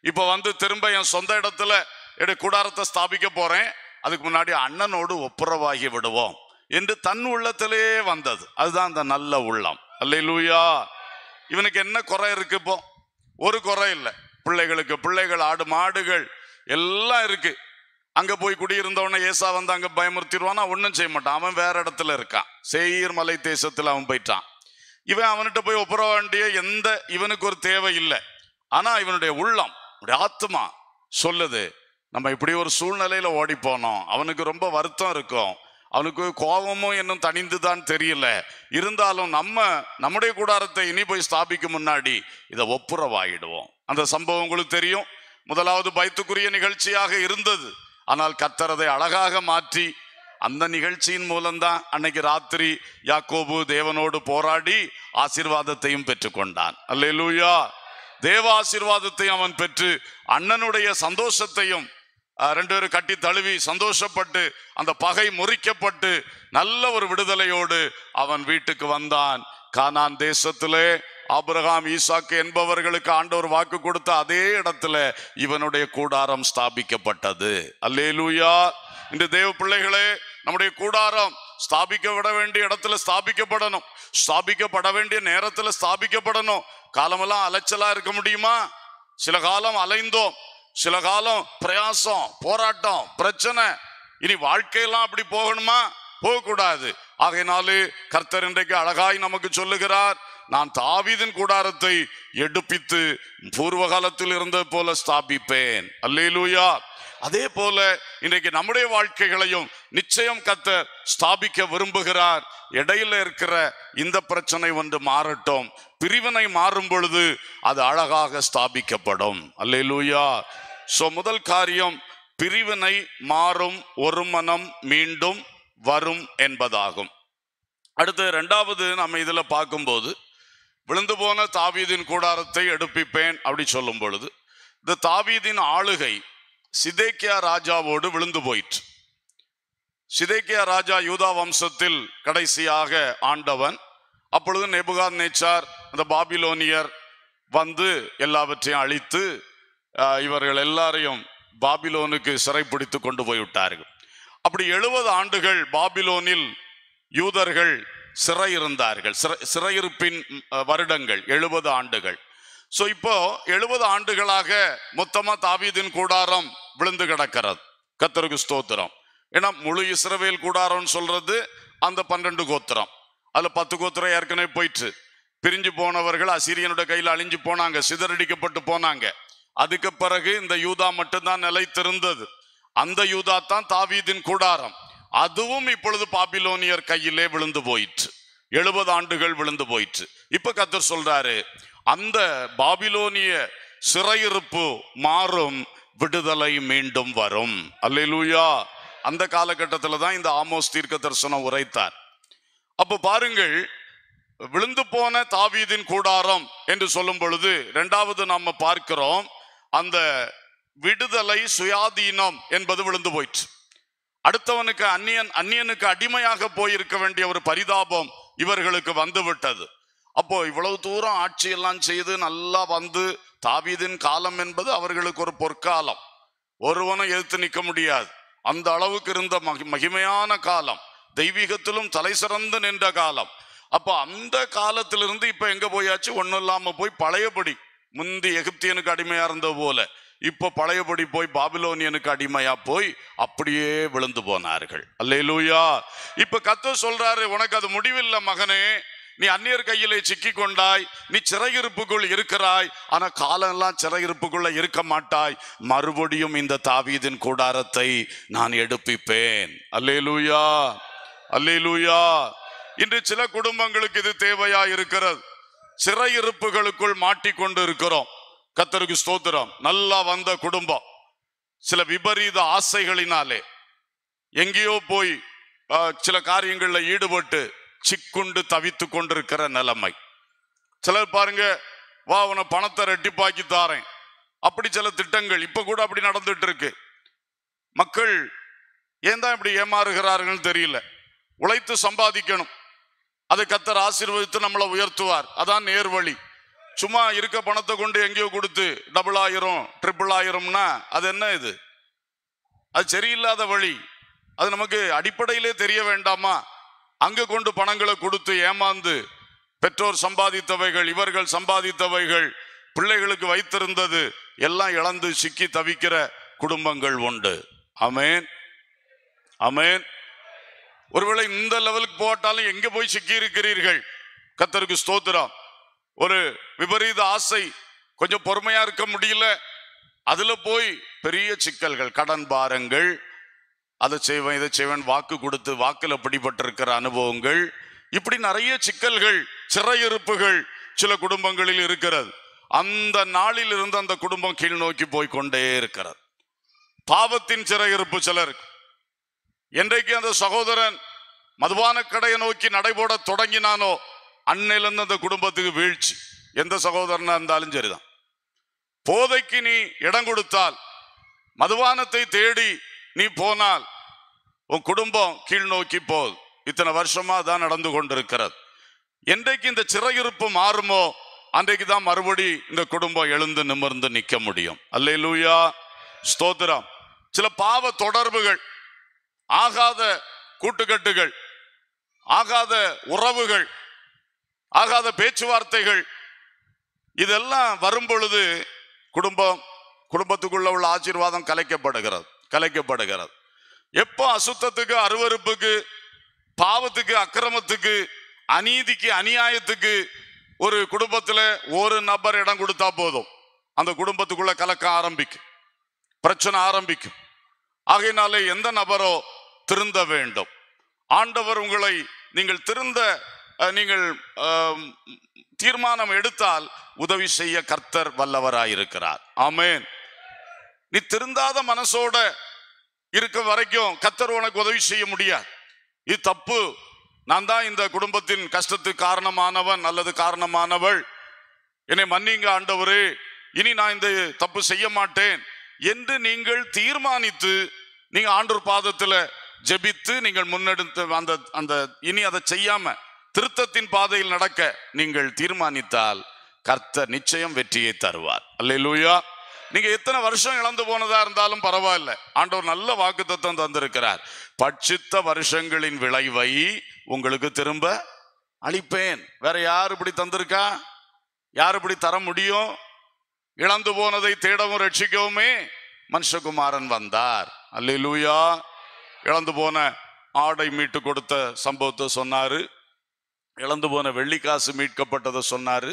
இப்போ வந்து திரும்ப என் சொந்த இடத்துல என்னுடைய கூடாரத்தை ஸ்தாபிக்க போகிறேன் அதுக்கு முன்னாடி அண்ணனோடு ஒப்புரவாகி விடுவோம் என்று தன் உள்ளத்திலே வந்தது அதுதான் அந்த நல்ல உள்ளம் அல்ல லூயா இவனுக்கு என்ன குறை இருக்கு இப்போ ஒரு குறை இல்லை பிள்ளைகளுக்கு பிள்ளைகள் ஆடு மாடுகள் எல்லாம் இருக்குது அங்கே போய் குடியிருந்தவன ஏசா வந்து அங்கே பயமுறுத்திடுவானா ஒன்றும் செய்ய மாட்டான் அவன் வேற இடத்துல இருக்கான் செய்யர் மலை தேசத்தில் அவன் போயிட்டான் இவன் அவன்கிட்ட போய் ஒப்புற வேண்டிய எந்த இவனுக்கு ஒரு தேவை இல்லை ஆனால் இவனுடைய உள்ளம் ஆத்மா சொல்லுது நம்ம இப்படி ஒரு சூழ்நிலையில் ஓடி போனோம் அவனுக்கு ரொம்ப வருத்தம் இருக்கும் அவனுக்கு கோபமும் இன்னும் தனிந்து தான் தெரியல இருந்தாலும் நம்ம நம்முடைய கூடாரத்தை இனி போய் ஸ்தாபிக்கும் முன்னாடி இதை ஒப்புரவாயிடுவோம் அந்த சம்பவம் உங்களுக்கு தெரியும் முதலாவது பயத்துக்குரிய நிகழ்ச்சியாக இருந்தது ஆனால் கத்தரதை அழகாக மாற்றி அந்த நிகழ்ச்சியின் மூலம்தான் அன்னைக்கு ராத்திரி யாக்கோபு தேவனோடு போராடி ஆசீர்வாதத்தையும் பெற்றுக்கொண்டான் லூயா தேவ ஆசிர்வாதத்தை அவன் பெற்று அண்ணனுடைய சந்தோஷத்தையும் ரெண்டு பேரும் கட்டி தழுவி சந்தோஷப்பட்டு அந்த பகை முறிக்கப்பட்டு நல்ல ஒரு விடுதலையோடு அவன் வீட்டுக்கு வந்தான் கானான் தேசத்திலே ஆபிரகாம் ஈசாக்கு என்பவர்களுக்கு ஆண்டவர் வாக்கு கொடுத்த அதே இடத்துல இவனுடைய கூடாரம் ஸ்தாபிக்கப்பட்டது அல்லே லூயா இந்த தேவ பிள்ளைகளே நம்முடைய கூடாரம் ஸ்தாபிக்கப்பட வேண்டிய இடத்துல ஸ்தாபிக்கப்படணும் ஸ்தாபிக்கப்பட வேண்டிய நேரத்துல ஸ்தாபிக்கப்படணும் காலமெல்லாம் அலைச்சலா இருக்க முடியுமா சில காலம் அலைந்தோம் சில காலம் பிரயாசம் போராட்டம் பிரச்சனை இனி வாழ்க்கையெல்லாம் அப்படி போகணுமா போகக்கூடாது ஆகையினாலே கர்த்தர் இன்றைக்கு அழகாய் நமக்கு சொல்லுகிறார் நான் தாவீதின் கூடாரத்தை எடுப்பித்து பூர்வ காலத்தில் போல ஸ்தாபிப்பேன் லூயா அதே போல இன்றைக்கு நம்முடைய வாழ்க்கைகளையும் நிச்சயம் கத்த ஸ்தாபிக்க விரும்புகிறார் இடையில இருக்கிற இந்த பிரச்சனை ஒன்று மாறட்டும் பிரிவினை மாறும் பொழுது அது அழகாக ஸ்தாபிக்கப்படும் லூயா சோ முதல் காரியம் பிரிவினை மாறும் ஒரு மனம் மீண்டும் வரும் என்பதாகும் அடுத்து ரெண்டாவது நம்ம இதில் பார்க்கும்போது விழுந்து போன தாவீதின் கூடாரத்தை எடுப்பிப்பேன் அப்படி சொல்லும் பொழுது இந்த தாவீதின் ஆளுகை சிதேக்கியா ராஜாவோடு விழுந்து போயிற்று சிதேக்கியா ராஜா யூதா வம்சத்தில் கடைசியாக ஆண்டவன் அப்பொழுது நெபுகாத் நேச்சார் அந்த பாபிலோனியர் வந்து எல்லாவற்றையும் அழித்து இவர்கள் எல்லாரையும் பாபிலோனுக்கு சிறைப்பிடித்து கொண்டு போய்விட்டார்கள் அப்படி எழுபது ஆண்டுகள் பாபிலோனில் யூதர்கள் சிறையிருந்தார்கள் சிறை சிறையிருப்பின் வருடங்கள் எழுபது ஆண்டுகள் ஸோ இப்போ எழுபது ஆண்டுகளாக மொத்தமாக தாவீதின் கூடாரம் விழுந்து கிடக்கிறது கத்தருக்கு ஸ்தோத்திரம் ஏன்னா முழு இஸ்ரவேல் கூடாரம்னு சொல்றது அந்த பன்னெண்டு கோத்திரம் அதில் பத்து கோத்திரம் ஏற்கனவே போயிட்டு பிரிஞ்சு போனவர்கள் அசிரியனுடைய கையில் அழிஞ்சு போனாங்க சிதறடிக்கப்பட்டு போனாங்க அதுக்கு பிறகு இந்த யூதா மட்டும்தான் நிலைத்திருந்தது அந்த யூதா தான் தாவீதின் கூடாரம் அதுவும் இப்பொழுது பாபிலோனியர் கையிலே விழுந்து போயிற்று எழுபது ஆண்டுகள் விழுந்து போயிற்று இப்ப கத்தர் சொல்றாரு அந்த பாபிலோனிய சிறையிருப்பு மாறும் விடுதலை மீண்டும் வரும் அல்லூயா அந்த காலகட்டத்தில் தான் இந்த ஆமோஸ் தீர்க்க தரிசனம் உரைத்தார் அப்போ பாருங்கள் விழுந்து போன தாவீதின் கூடாரம் என்று சொல்லும் பொழுது ரெண்டாவது நாம் பார்க்கிறோம் அந்த விடுதலை சுயாதீனம் என்பது விழுந்து போயிற்று அடுத்தவனுக்கு அந்நியன் அந்நியனுக்கு அடிமையாக போயிருக்க வேண்டிய ஒரு பரிதாபம் இவர்களுக்கு வந்துவிட்டது அப்போ இவ்வளவு தூரம் ஆட்சியெல்லாம் செய்து நல்லா வந்து தாவீதின் காலம் என்பது அவர்களுக்கு ஒரு பொற்காலம் ஒருவனும் எதிர்த்து நிற்க முடியாது அந்த அளவுக்கு இருந்த மகிமையான காலம் தெய்வீகத்திலும் தலை சிறந்து நின்ற காலம் அப்போ அந்த காலத்திலிருந்து இப்ப எங்க போயாச்சு ஒன்றும் இல்லாம போய் பழையபடி முந்தி எகிப்தியனுக்கு அடிமையா இருந்த போல இப்போ பழையபடி போய் பாபிலோனியனுக்கு அடிமையா போய் அப்படியே விழுந்து போனார்கள் லூயா இப்ப கத்த சொல்றாரு உனக்கு அது முடிவில்லை மகனே நீ அந்நியர் கையிலே சிக்கி கொண்டாய் நீ சிறையிருப்புக்குள் இருக்கிறாய் ஆனா காலம்லாம் சிறையிருப்புக்குள்ள இருக்க மாட்டாய் மறுபடியும் இந்த தாவீதின் கூடாரத்தை நான் எடுப்பிப்பேன் அல்லே லூயா அல்லே லூயா இன்று சில குடும்பங்களுக்கு இது தேவையா இருக்கிறது சிறையிருப்புகளுக்குள் மாட்டிக்கொண்டு இருக்கிறோம் கத்தருக்கு ஸ்தோத்திரம் நல்லா வந்த குடும்பம் சில விபரீத ஆசைகளினாலே எங்கேயோ போய் சில காரியங்களில் ஈடுபட்டு சிக்குண்டு தவித்து கொண்டிருக்கிற நிலைமை சிலர் பாருங்க வா உன பணத்தை ரெட்டிப்பாக்கி தாரேன் அப்படி சில திட்டங்கள் இப்ப கூட அப்படி நடந்துட்டு இருக்கு மக்கள் ஏன் தான் இப்படி ஏமாறுகிறார்கள் தெரியல உழைத்து சம்பாதிக்கணும் அது கத்தர் ஆசீர்வதித்து நம்மளை உயர்த்துவார் அதான் நேர்வழி சும்மா இருக்க பணத்தை கொண்டு எங்கேயோ கொடுத்து டபுள் ஆயிரம் ட்ரிபிள் ஆயிரம்னா அது என்ன இது அது சரியில்லாத வழி அது நமக்கு அடிப்படையிலே தெரிய வேண்டாமா அங்கே கொண்டு பணங்களை கொடுத்து ஏமாந்து பெற்றோர் சம்பாதித்தவைகள் இவர்கள் சம்பாதித்தவைகள் பிள்ளைகளுக்கு வைத்திருந்தது எல்லாம் இழந்து சிக்கி தவிக்கிற குடும்பங்கள் உண்டு அமேன் அமேன் ஒருவேளை இந்த லெவலுக்கு போட்டாலும் எங்க போய் சிக்கி இருக்கிறீர்கள் கத்தருக்கு ஸ்தோத்திரம் ஒரு விபரீத ஆசை கொஞ்சம் பொறுமையா இருக்க முடியல அதுல போய் பெரிய சிக்கல்கள் கடன் பாரங்கள் அதை செய்வன் இதை செய்வன் வாக்கு கொடுத்து வாக்கில் பிடிபட்டிருக்கிற அனுபவங்கள் இப்படி நிறைய சிக்கல்கள் சிறையிருப்புகள் சில குடும்பங்களில் இருக்கிறது அந்த நாளில் இருந்து அந்த குடும்பம் கீழ் நோக்கி போய் கொண்டே இருக்கிறது பாவத்தின் சிறையிருப்பு சிலருக்கு என்றைக்கு அந்த சகோதரன் மதுபான கடையை நோக்கி நடைபோட தொடங்கினானோ அன்னையிலேருந்து அந்த குடும்பத்துக்கு வீழ்ச்சி எந்த சகோதரனாக இருந்தாலும் சரிதான் போதைக்கு நீ இடம் கொடுத்தால் மதுவானத்தை தேடி நீ போனால் உன் குடும்பம் கீழ் நோக்கி போகுது இத்தனை வருஷமா தான் நடந்து கொண்டிருக்கிறது என்றைக்கு இந்த சிறையிருப்பு மாறுமோ அன்றைக்கு தான் மறுபடி இந்த குடும்பம் எழுந்து நிமிர்ந்து நிற்க முடியும் அல்ல லூயா ஸ்தோத்திரம் சில பாவ தொடர்புகள் ஆகாத கூட்டுக்கட்டுகள் ஆகாத உறவுகள் ஆகாத பேச்சுவார்த்தைகள் இதெல்லாம் வரும் பொழுது குடும்பம் குடும்பத்துக்குள்ள உள்ள ஆசீர்வாதம் கலைக்கப்படுகிறது கலைக்கப்படுகிறது எப்போ அசுத்தத்துக்கு அருவறுப்புக்கு பாவத்துக்கு அக்கிரமத்துக்கு அநீதிக்கு அநியாயத்துக்கு ஒரு குடும்பத்தில் ஒரு நபர் இடம் கொடுத்தா போதும் அந்த குடும்பத்துக்குள்ள கலக்க ஆரம்பிக்கும் பிரச்சனை ஆரம்பிக்கும் ஆகையினாலே எந்த நபரோ திருந்த வேண்டும் ஆண்டவர் உங்களை நீங்கள் திருந்த நீங்கள் தீர்மானம் எடுத்தால் உதவி செய்ய கர்த்தர் வல்லவராயிருக்கிறார் ஆமேன் நீ திருந்தாத மனசோட இருக்க வரைக்கும் கர்த்தர் உனக்கு உதவி செய்ய முடியாது இது தப்பு நான் தான் இந்த குடும்பத்தின் கஷ்டத்துக்கு காரணமானவன் அல்லது காரணமானவள் என்னை மன்னிங்க ஆண்டவரே இனி நான் இந்த தப்பு செய்ய மாட்டேன் என்று நீங்கள் தீர்மானித்து நீங்க ஆண்டூர் பாதத்துல ஜெபித்து நீங்கள் முன்னெடுத்து அந்த அந்த இனி அதை செய்யாம திருத்தத்தின் பாதையில் நடக்க நீங்கள் தீர்மானித்தால் கர்த்த நிச்சயம் வெற்றியை தருவார் அல்லா நீங்க எத்தனை வருஷம் இழந்து போனதா இருந்தாலும் பரவாயில்ல ஆண்டவர் நல்ல வாக்கு தத்துவம் தந்திருக்கிறார் பட்சித்த வருஷங்களின் விளைவை உங்களுக்கு திரும்ப அளிப்பேன் வேற யார் இப்படி தந்திருக்கா யார் இப்படி தர முடியும் இழந்து போனதை தேடவும் ரட்சிக்கவுமே மனுஷகுமாரன் வந்தார் அல்லூயா இழந்து போன ஆடை மீட்டு கொடுத்த சம்பவத்தை சொன்னாரு இழந்து போன வெள்ளிக்காசு மீட்கப்பட்டதை சொன்னாரு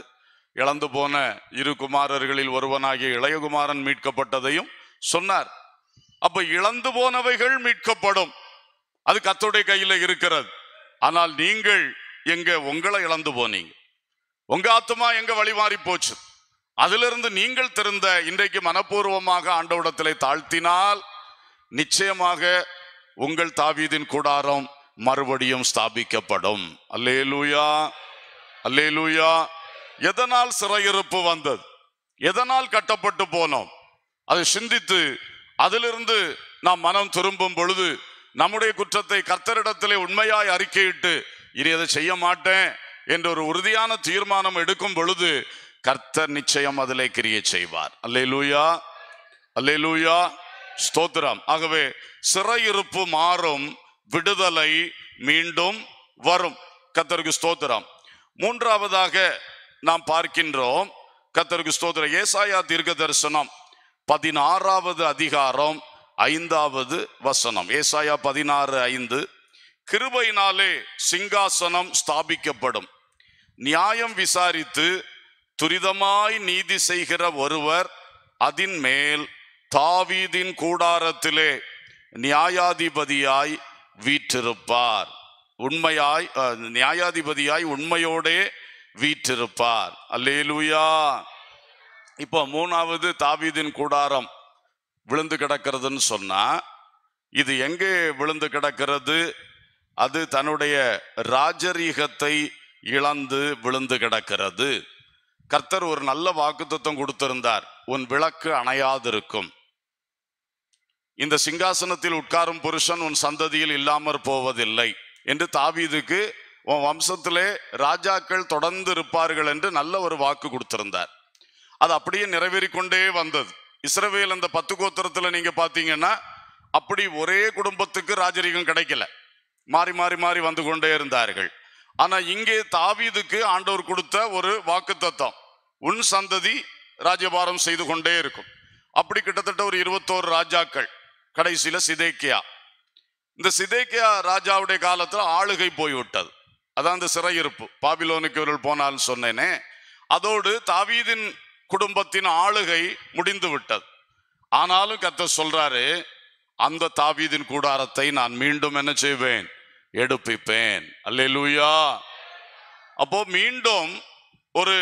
இழந்து போன இரு குமாரர்களில் ஒருவனாகிய இளையகுமாரன் மீட்கப்பட்டதையும் சொன்னார் அப்ப இழந்து போனவைகள் மீட்கப்படும் அது கத்தோடைய கையில இருக்கிறது ஆனால் நீங்கள் எங்க உங்களை இழந்து போனீங்க உங்க ஆத்மா எங்க வழிமாறி போச்சு அதிலிருந்து நீங்கள் திறந்த இன்றைக்கு மனப்பூர்வமாக ஆண்டவடத்திலே தாழ்த்தினால் நிச்சயமாக உங்கள் தாவீதின் கூடாரம் மறுபடியும் ஸ்தாபிக்கப்படும் அல்லே லூயா அல்லே லூயா எதனால் சிறையிருப்பு வந்தது எதனால் கட்டப்பட்டு போனோம் அதை சிந்தித்து அதிலிருந்து நாம் மனம் திரும்பும் பொழுது நம்முடைய குற்றத்தை கர்த்தரிடத்திலே உண்மையாய் அறிக்கையிட்டு இனி அதை செய்ய மாட்டேன் என்ற ஒரு உறுதியான தீர்மானம் எடுக்கும் பொழுது கர்த்தர் நிச்சயம் அதிலே கிரிய செய்வார் அல்லே லூயா அல்லே லூயா ஸ்தோத்திரம் ஆகவே சிறையிருப்பு மாறும் விடுதலை மீண்டும் வரும் கத்தருக்கு ஸ்தோத்திரம் மூன்றாவதாக நாம் பார்க்கின்றோம் கத்தருக்கு ஸ்தோத்திரம் ஏசாயா தீர்க்க தரிசனம் பதினாறாவது அதிகாரம் ஐந்தாவது வசனம் ஏசாயா பதினாறு ஐந்து கிருபையினாலே சிங்காசனம் ஸ்தாபிக்கப்படும் நியாயம் விசாரித்து துரிதமாய் நீதி செய்கிற ஒருவர் அதன் மேல் தாவீதின் கூடாரத்திலே நியாயாதிபதியாய் வீற்றிருப்பார் உண்மையாய் நியாயாதிபதியாய் உண்மையோடே வீற்றிருப்பார் அல்லேலூயா இப்போ மூணாவது தாவீதின் கூடாரம் விழுந்து கிடக்கிறதுன்னு சொன்னா இது எங்கே விழுந்து கிடக்கிறது அது தன்னுடைய ராஜரீகத்தை இழந்து விழுந்து கிடக்கிறது கர்த்தர் ஒரு நல்ல வாக்குத்தம் கொடுத்திருந்தார் உன் விளக்கு அணையாதிருக்கும் இந்த சிங்காசனத்தில் உட்காரும் புருஷன் உன் சந்ததியில் இல்லாமற் போவதில்லை என்று தாவீதுக்கு உன் வம்சத்திலே ராஜாக்கள் தொடர்ந்து இருப்பார்கள் என்று நல்ல ஒரு வாக்கு கொடுத்திருந்தார் அது அப்படியே நிறைவேறிக்கொண்டே வந்தது இஸ்ரவேல் அந்த பத்து கோத்திரத்தில் நீங்க பாத்தீங்கன்னா அப்படி ஒரே குடும்பத்துக்கு ராஜரீகம் கிடைக்கல மாறி மாறி மாறி வந்து கொண்டே இருந்தார்கள் ஆனா இங்கே தாவீதுக்கு ஆண்டவர் கொடுத்த ஒரு வாக்கு தத்துவம் உன் சந்ததி ராஜபாரம் செய்து கொண்டே இருக்கும் அப்படி கிட்டத்தட்ட ஒரு இருபத்தோரு ராஜாக்கள் கடைசியில சிதேக்கியா இந்த சிதேக்கியா ராஜாவுடைய காலத்துல ஆளுகை போய்விட்டது அதான் அந்த சிறையிருப்பு பாபிலோனுக்கு இவர்கள் போனால் சொன்னேனே அதோடு தாவீதின் குடும்பத்தின் ஆளுகை முடிந்து விட்டது ஆனாலும் கத்த சொல்றாரு அந்த தாவீதின் கூடாரத்தை நான் மீண்டும் என்ன செய்வேன் எடுப்பிப்பேன் அல்ல லூயா அப்போ மீண்டும் ஒரு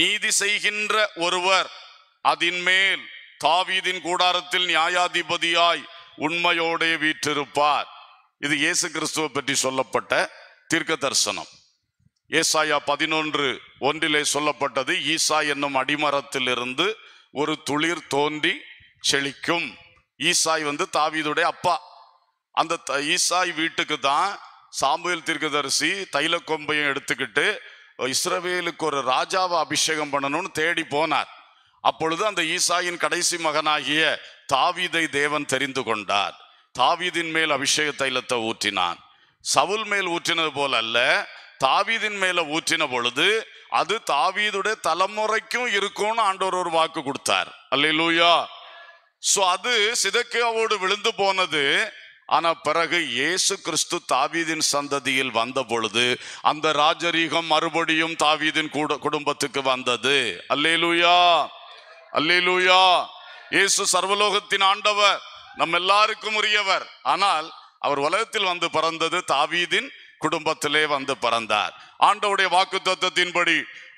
நீதி செய்கின்ற ஒருவர் அதன் மேல் தாவீதின் கூடாரத்தில் நியாயாதிபதியாய் உண்மையோடே வீற்றிருப்பார் இது இயேசு கிறிஸ்துவ பற்றி சொல்லப்பட்ட தீர்க்க தரிசனம் ஏசாயா பதினொன்று ஒன்றிலே சொல்லப்பட்டது ஈசா என்னும் அடிமரத்திலிருந்து ஒரு துளிர் தோன்றி செழிக்கும் ஈசாய் வந்து தாவீதுடைய அப்பா அந்த ஈசாய் வீட்டுக்கு தான் சாம்புவேல் தீர்க்கதரிசி தைலக்கொம்பையும் எடுத்துக்கிட்டு இஸ்ரவேலுக்கு ஒரு ராஜாவை அபிஷேகம் பண்ணணும்னு தேடி போனார் அப்பொழுது அந்த ஈசாயின் கடைசி மகனாகிய தாவீதை தேவன் தெரிந்து கொண்டார் தாவீதின் மேல் அபிஷேக தைலத்தை ஊற்றினான் சவுல் மேல் ஊற்றினது போல அல்ல தாவீதின் மேல ஊற்றின பொழுது அது தாவீதுடைய தலைமுறைக்கும் இருக்கும்னு ஆண்டவர் ஒரு வாக்கு கொடுத்தார் அல்லூயா சோ அது சிதக்கியாவோடு விழுந்து போனது ஆனா பிறகு இயேசு கிறிஸ்து தாவீதின் சந்ததியில் வந்த பொழுது அந்த ராஜரீகம் மறுபடியும் தாவீதின் குடும்பத்துக்கு வந்தது அல்லேலூயா அல்லேலூயா இயேசு சர்வலோகத்தின் ஆண்டவர் நம் எல்லாருக்கும் உரியவர் ஆனால் அவர் உலகத்தில் வந்து பிறந்தது தாவீதின் குடும்பத்திலே வந்து பிறந்தார் ஆண்டவுடைய வாக்கு தத்துவத்தின்படி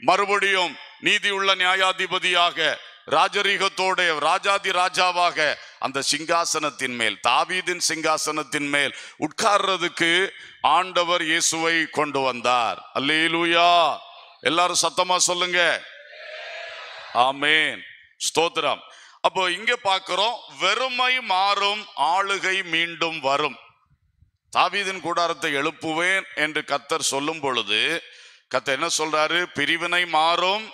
மறுபடியும் நீதி உள்ள நியாயாதிபதியாக ராஜரீகத்தோடைய ராஜாதி ராஜாவாக அந்த சிங்காசனத்தின் மேல் தாவீதின் சிங்காசனத்தின் மேல் உட்கார்றதுக்கு ஆண்டவர் இயேசுவை கொண்டு வந்தார் அல்லேலூயா எல்லாரும் சத்தமா சொல்லுங்க ஆமேன் ஸ்தோத்திரம் அப்போ இங்க பார்க்கிறோம் வெறுமை மாறும் ஆளுகை மீண்டும் வரும் தாவீதின் கூடாரத்தை எழுப்புவேன் என்று கத்தர் சொல்லும் பொழுது கத்தர் என்ன சொல்றாரு பிரிவினை மாறும்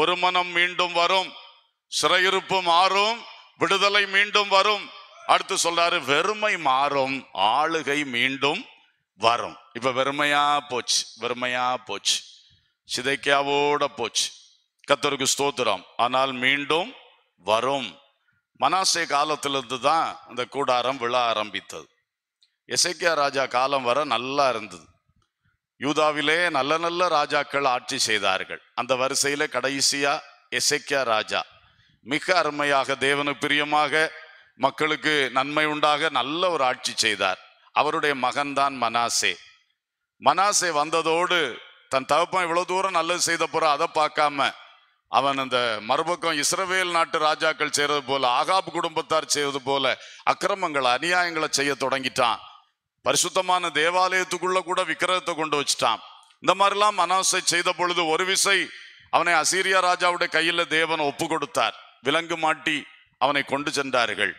ஒரு மனம் மீண்டும் வரும் சிறையிருப்பு மாறும் விடுதலை மீண்டும் வரும் அடுத்து சொல்றாரு வெறுமை மாறும் ஆளுகை மீண்டும் வரும் இப்ப வெறுமையா போச்சு வெறுமையா போச்சு சிதைக்கியாவோட போச்சு கத்தருக்கு ஸ்தோத்திரம் ஆனால் மீண்டும் வரும் மனாசே காலத்திலிருந்து தான் இந்த கூடாரம் விழ ஆரம்பித்தது எசைக்கியா ராஜா காலம் வர நல்லா இருந்தது யூதாவிலே நல்ல நல்ல ராஜாக்கள் ஆட்சி செய்தார்கள் அந்த வரிசையில கடைசியா எசைக்கியா ராஜா மிக அருமையாக தேவனு பிரியமாக மக்களுக்கு நன்மை உண்டாக நல்ல ஒரு ஆட்சி செய்தார் அவருடைய மகன்தான் மனாசே மனாசே வந்ததோடு தன் தகப்பன் இவ்வளவு தூரம் நல்லது செய்த போற அதை பார்க்காம அவன் அந்த மறுபக்கம் இஸ்ரவேல் நாட்டு ராஜாக்கள் செய்யறது போல ஆகாப் குடும்பத்தார் செய்வது போல அக்கிரமங்களை அநியாயங்களை செய்ய தொடங்கிட்டான் பரிசுத்தமான தேவாலயத்துக்குள்ள கூட விக்கிரகத்தை கொண்டு வச்சுட்டான் இந்த மாதிரிலாம் மனோசை செய்த பொழுது ஒரு விசை அவனை அசீரியா ராஜாவுடைய கையில தேவன் ஒப்பு கொடுத்தார் விலங்கு மாட்டி அவனை கொண்டு சென்றார்கள்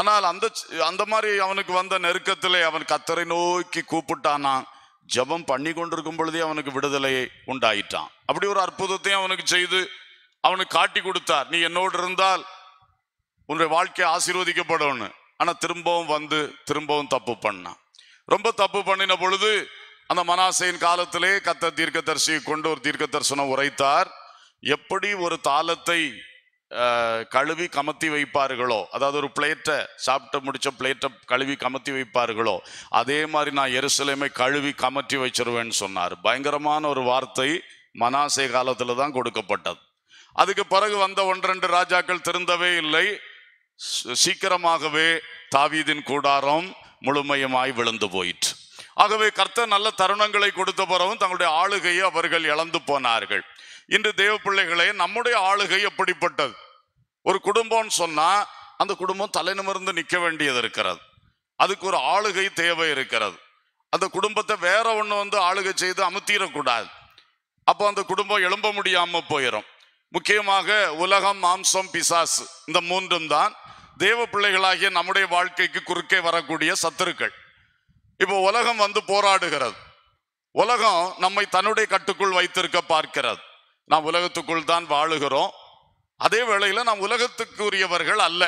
ஆனால் அந்த அந்த மாதிரி அவனுக்கு வந்த நெருக்கத்திலே அவன் கத்தரை நோக்கி கூப்பிட்டானான் ஜபம் பண்ணி கொண்டிருக்கும் பொழுதே அவனுக்கு விடுதலையை உண்டாயிட்டான் அப்படி ஒரு அற்புதத்தையும் அவனுக்கு செய்து அவனுக்கு காட்டி கொடுத்தார் நீ என்னோடு இருந்தால் உன்னுடைய வாழ்க்கை ஆசீர்வதிக்கப்படும் ஆனா திரும்பவும் வந்து திரும்பவும் தப்பு பண்ணான் ரொம்ப தப்பு பண்ணின பொழுது அந்த மனாசையின் காலத்திலே கத்த தீர்க்க தரிசியை கொண்டு ஒரு தீர்க்க தரிசனம் உரைத்தார் எப்படி ஒரு தாளத்தை கழுவி கமத்தி வைப்பார்களோ அதாவது ஒரு பிளேட்டை சாப்பிட்டு முடிச்ச பிளேட்டை கழுவி கமத்தி வைப்பார்களோ அதே மாதிரி நான் எருசலேமை கழுவி கமற்றி வச்சிருவேன்னு சொன்னார் பயங்கரமான ஒரு வார்த்தை மனாசை காலத்தில் தான் கொடுக்கப்பட்டது அதுக்கு பிறகு வந்த ஒன்றெண்டு ராஜாக்கள் திருந்தவே இல்லை சீக்கிரமாகவே தாவீதின் கூடாரம் முழுமையமாய் விழுந்து போயிற்று ஆகவே கர்த்தர் நல்ல தருணங்களை கொடுத்த பிறகும் தங்களுடைய ஆளுகையை அவர்கள் இழந்து போனார்கள் இன்று தேவ பிள்ளைகளே நம்முடைய ஆளுகை எப்படிப்பட்டது ஒரு குடும்பம்னு சொன்னா அந்த குடும்பம் தலைநிமிர்ந்து நிற்க வேண்டியது இருக்கிறது அதுக்கு ஒரு ஆளுகை தேவை இருக்கிறது அந்த குடும்பத்தை வேற ஒன்று வந்து ஆளுகை செய்து அமுத்திடக்கூடாது அப்போ அந்த குடும்பம் எழும்ப முடியாமல் போயிடும் முக்கியமாக உலகம் மாம்சம் பிசாசு இந்த மூன்றும் தான் தேவ பிள்ளைகளாகிய நம்முடைய வாழ்க்கைக்கு குறுக்கே வரக்கூடிய சத்துருக்கள் இப்போ உலகம் வந்து போராடுகிறது உலகம் நம்மை தன்னுடைய கட்டுக்குள் வைத்திருக்க பார்க்கிறது நாம் உலகத்துக்குள் தான் வாழுகிறோம் அதே வேளையில் நாம் உலகத்துக்குரியவர்கள் அல்ல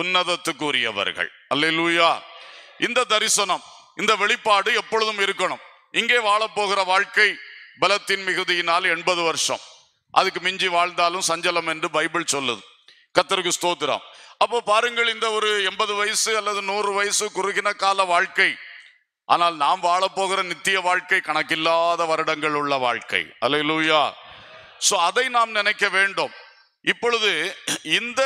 உன்னதத்துக்குரியவர்கள் அல்ல லூயா இந்த தரிசனம் இந்த வெளிப்பாடு எப்பொழுதும் இருக்கணும் இங்கே வாழப்போகிற வாழ்க்கை பலத்தின் மிகுதியினால் எண்பது வருஷம் அதுக்கு மிஞ்சி வாழ்ந்தாலும் சஞ்சலம் என்று பைபிள் சொல்லுது கத்தருக்கு ஸ்தோத்திரம் அப்போ பாருங்கள் இந்த ஒரு எண்பது வயசு அல்லது நூறு வயசு குறுகின கால வாழ்க்கை ஆனால் நாம் வாழப்போகிற நித்திய வாழ்க்கை கணக்கில்லாத வருடங்கள் உள்ள வாழ்க்கை அல்ல லூயா ஸோ அதை நாம் நினைக்க வேண்டும் இப்பொழுது இந்த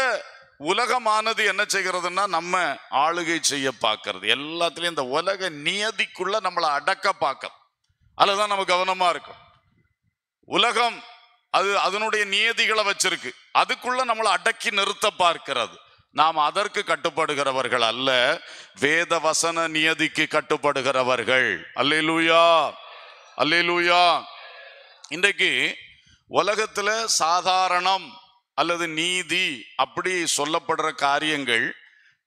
உலகமானது என்ன செய்கிறதுனா நம்ம ஆளுகை செய்ய பார்க்கறது எல்லாத்துலேயும் இந்த உலக நியதிக்குள்ள நம்மளை அடக்க பார்க்க அதுதான் நம்ம கவனமா இருக்கும் உலகம் அது அதனுடைய நியதிகளை வச்சிருக்கு அதுக்குள்ள நம்மளை அடக்கி நிறுத்த பார்க்கிறது நாம் அதற்கு கட்டுப்படுகிறவர்கள் அல்ல வேத வசன நியதிக்கு கட்டுப்படுகிறவர்கள் அல்லேலூயா அல்லேலூயா இன்றைக்கு உலகத்தில் சாதாரணம் அல்லது நீதி அப்படி சொல்லப்படுற காரியங்கள்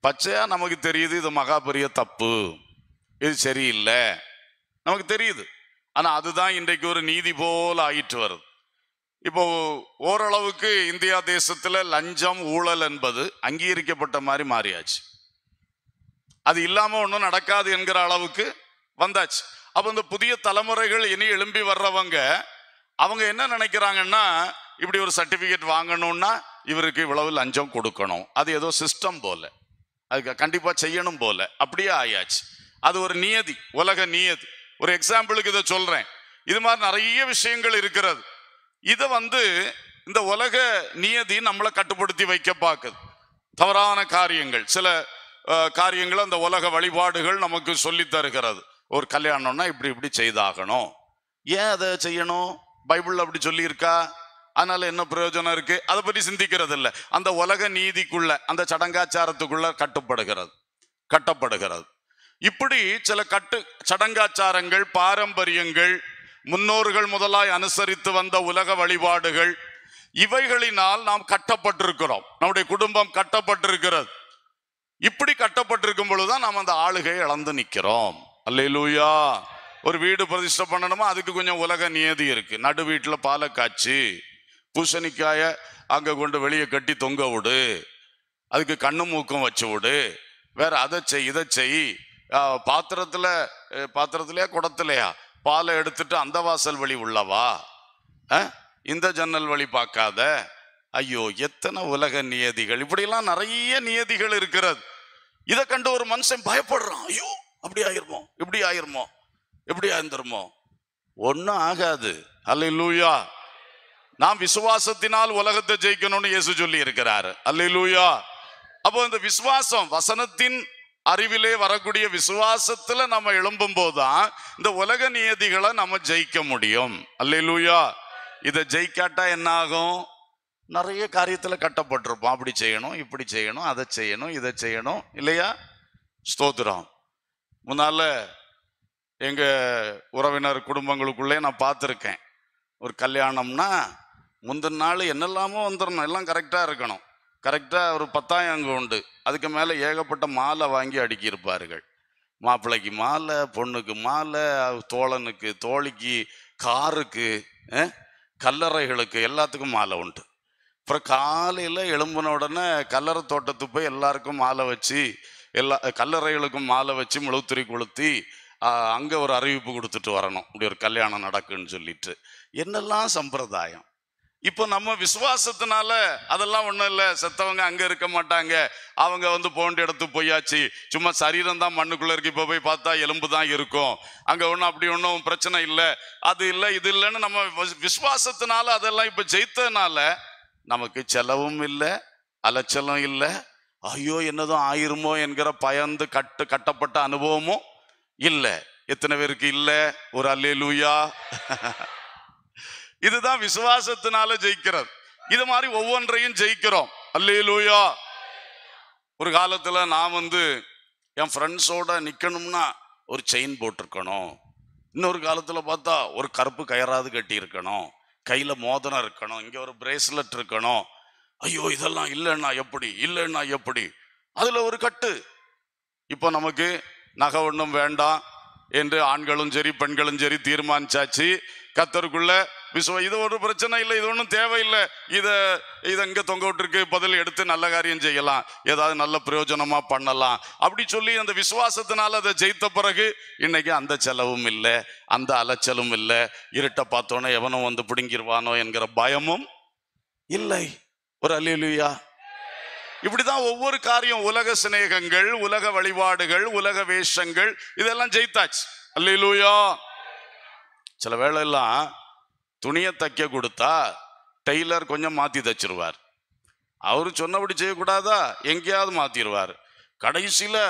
பச்சையாக நமக்கு தெரியுது இது மகா பெரிய தப்பு இது சரியில்லை நமக்கு தெரியுது ஆனால் அதுதான் இன்றைக்கு ஒரு நீதி போல் ஆயிட்டு வருது இப்போ ஓரளவுக்கு இந்தியா தேசத்தில் லஞ்சம் ஊழல் என்பது அங்கீகரிக்கப்பட்ட மாதிரி மாறியாச்சு அது இல்லாமல் ஒன்றும் நடக்காது என்கிற அளவுக்கு வந்தாச்சு அப்போ இந்த புதிய தலைமுறைகள் இனி எழும்பி வர்றவங்க அவங்க என்ன நினைக்கிறாங்கன்னா இப்படி ஒரு சர்டிஃபிகேட் வாங்கணும்னா இவருக்கு இவ்வளவு லஞ்சம் கொடுக்கணும் அது ஏதோ சிஸ்டம் போல அதுக்கு கண்டிப்பாக செய்யணும் போல அப்படியே ஆயாச்சு அது ஒரு நியதி உலக நியதி ஒரு எக்ஸாம்பிளுக்கு இதை சொல்கிறேன் இது மாதிரி நிறைய விஷயங்கள் இருக்கிறது இதை வந்து இந்த உலக நியதி நம்மளை கட்டுப்படுத்தி வைக்க பார்க்குது தவறான காரியங்கள் சில காரியங்கள் அந்த உலக வழிபாடுகள் நமக்கு சொல்லி தருகிறது ஒரு கல்யாணம்னா இப்படி இப்படி செய்தாகணும் ஏன் அதை செய்யணும் பைபிள் அப்படி சொல்லியிருக்கா அதனால என்ன பிரயோஜனம் இருக்கு அதை பற்றி சிந்திக்கிறது இல்லை அந்த உலக நீதிக்குள்ள அந்த சடங்காச்சாரத்துக்குள்ள கட்டுப்படுகிறது கட்டப்படுகிறது இப்படி சில கட்டு சடங்காச்சாரங்கள் பாரம்பரியங்கள் முன்னோர்கள் முதலாய் அனுசரித்து வந்த உலக வழிபாடுகள் இவைகளினால் நாம் கட்டப்பட்டிருக்கிறோம் நம்முடைய குடும்பம் கட்டப்பட்டிருக்கிறது இப்படி கட்டப்பட்டிருக்கும் பொழுதுதான் நாம் அந்த ஆளுகையை இழந்து நிற்கிறோம் அல்லையிலூயா ஒரு வீடு பிரதிஷ்டை பண்ணணுமா அதுக்கு கொஞ்சம் உலக நியதி இருக்கு நடு வீட்டில் பாலை காய்ச்சி பூசணிக்காய அங்கே கொண்டு வெளியே கட்டி தொங்க விடு அதுக்கு கண்ணு மூக்கம் வச்சு விடு வேற அதை செய் இதை செய் பாத்திரத்தில் பாத்திரத்திலையா குடத்திலையா பாலை எடுத்துட்டு அந்த வாசல் வழி உள்ளவா இந்த ஜன்னல் வழி பார்க்காத ஐயோ எத்தனை உலக நியதிகள் இப்படிலாம் நிறைய நியதிகள் இருக்கிறது இதை கண்டு ஒரு மனுஷன் பயப்படுறான் ஐயோ அப்படி ஆயிருமோ இப்படி ஆயிருமோ எப்படி ஆயிருந்துருமோ ஒன்றும் ஆகாது அல்ல லூயா நாம் விசுவாசத்தினால் உலகத்தை ஜெயிக்கணும்னு இயேசு சொல்லி இருக்கிறாரு அல்ல லூயா அப்போ இந்த விசுவாசம் வசனத்தின் அறிவிலே வரக்கூடிய விசுவாசத்துல நம்ம எழும்பும் போதுதான் இந்த உலக நியதிகளை நம்ம ஜெயிக்க முடியும் அல்லையிலூயா இதை ஜெயிக்காட்டா என்ன ஆகும் நிறைய காரியத்துல கட்டப்பட்டிருப்போம் அப்படி செய்யணும் இப்படி செய்யணும் அதை செய்யணும் இதை செய்யணும் இல்லையா ஸ்தோத்திரம் முன்னால எங்க உறவினர் குடும்பங்களுக்குள்ளே நான் பார்த்துருக்கேன் ஒரு கல்யாணம்னா முந்தின நாள் என்னெல்லாமோ வந்துடணும் எல்லாம் கரெக்டாக இருக்கணும் கரெக்டாக ஒரு பத்தாயிரம் உண்டு அதுக்கு மேலே ஏகப்பட்ட மாலை வாங்கி அடுக்கியிருப்பார்கள் மாப்பிள்ளைக்கு மாலை பொண்ணுக்கு மாலை தோழனுக்கு தோழிக்கு காருக்கு கல்லறைகளுக்கு எல்லாத்துக்கும் மாலை உண்டு அப்புறம் காலையில் எழும்பின உடனே கல்லறை தோட்டத்து போய் எல்லாருக்கும் மாலை வச்சு எல்லா கல்லறைகளுக்கும் மாலை வச்சு முழுத்துறி கொளுத்தி அங்கே ஒரு அறிவிப்பு கொடுத்துட்டு வரணும் இப்படி ஒரு கல்யாணம் நடக்குன்னு சொல்லிட்டு என்னெல்லாம் சம்பிரதாயம் இப்போ நம்ம விசுவாசத்தினால அதெல்லாம் ஒன்றும் இல்லை செத்தவங்க அங்கே இருக்க மாட்டாங்க அவங்க வந்து போன்ற இடத்துக்கு போயாச்சு சும்மா சரீரம் தான் மண்ணுக்குள்ளே இருக்கு இப்போ போய் பார்த்தா எலும்பு தான் இருக்கும் அங்கே ஒன்றும் அப்படி ஒன்றும் பிரச்சனை இல்லை அது இல்லை இது இல்லைன்னு நம்ம விசுவாசத்தினால அதெல்லாம் இப்போ ஜெயித்ததுனால நமக்கு செலவும் இல்லை அலைச்சலும் இல்லை ஐயோ என்னதும் ஆயிருமோ என்கிற பயந்து கட்டு கட்டப்பட்ட அனுபவமும் இல்லை எத்தனை பேருக்கு இல்லை ஒரு அல்லே லூயா இதுதான் விசுவாசத்தினால ஜெயிக்கிறது இது மாதிரி ஒவ்வொன்றையும் ஜெயிக்கிறோம் அல்லையிலூயா ஒரு காலத்துல நான் வந்து என் ஃப்ரெண்ட்ஸோட நிக்கணும்னா ஒரு செயின் போட்டிருக்கணும் இன்னொரு காலத்துல பார்த்தா ஒரு கருப்பு கயராது கட்டி இருக்கணும் கையில மோதனம் இருக்கணும் இங்க ஒரு பிரேஸ்லெட் இருக்கணும் ஐயோ இதெல்லாம் இல்லைன்னா எப்படி இல்லைன்னா எப்படி அதுல ஒரு கட்டு இப்போ நமக்கு நகை ஒன்றும் வேண்டாம் என்று ஆண்களும் சரி பெண்களும் சரி தீர்மானிச்சாச்சு கத்தருக்குள்ள விசுவ இது ஒரு பிரச்சனை இல்லை இது ஒன்றும் தேவையில்லை இதை இதை இங்கே தொங்க விட்டுருக்கு பதில் எடுத்து நல்ல காரியம் செய்யலாம் ஏதாவது நல்ல பிரயோஜனமாக பண்ணலாம் அப்படி சொல்லி அந்த விசுவாசத்தினால் அதை ஜெயித்த பிறகு இன்னைக்கு அந்த செலவும் இல்லை அந்த அலைச்சலும் இல்லை இருட்டை பார்த்தோன்னே எவனும் வந்து பிடுங்கிடுவானோ என்கிற பயமும் இல்லை ஒரு அலியலுயா இப்படிதான் ஒவ்வொரு காரியம் உலக சிநேகங்கள் உலக வழிபாடுகள் உலக வேஷங்கள் இதெல்லாம் ஜெயித்தாச்சு அல்லையிலூயா சில வேலை எல்லாம் துணியை தைக்க கொடுத்தா டெய்லர் கொஞ்சம் மாற்றி தைச்சிருவார் அவர் சொன்னபடி செய்யக்கூடாதா எங்கேயாவது மாற்றிடுவார் கடைசியில்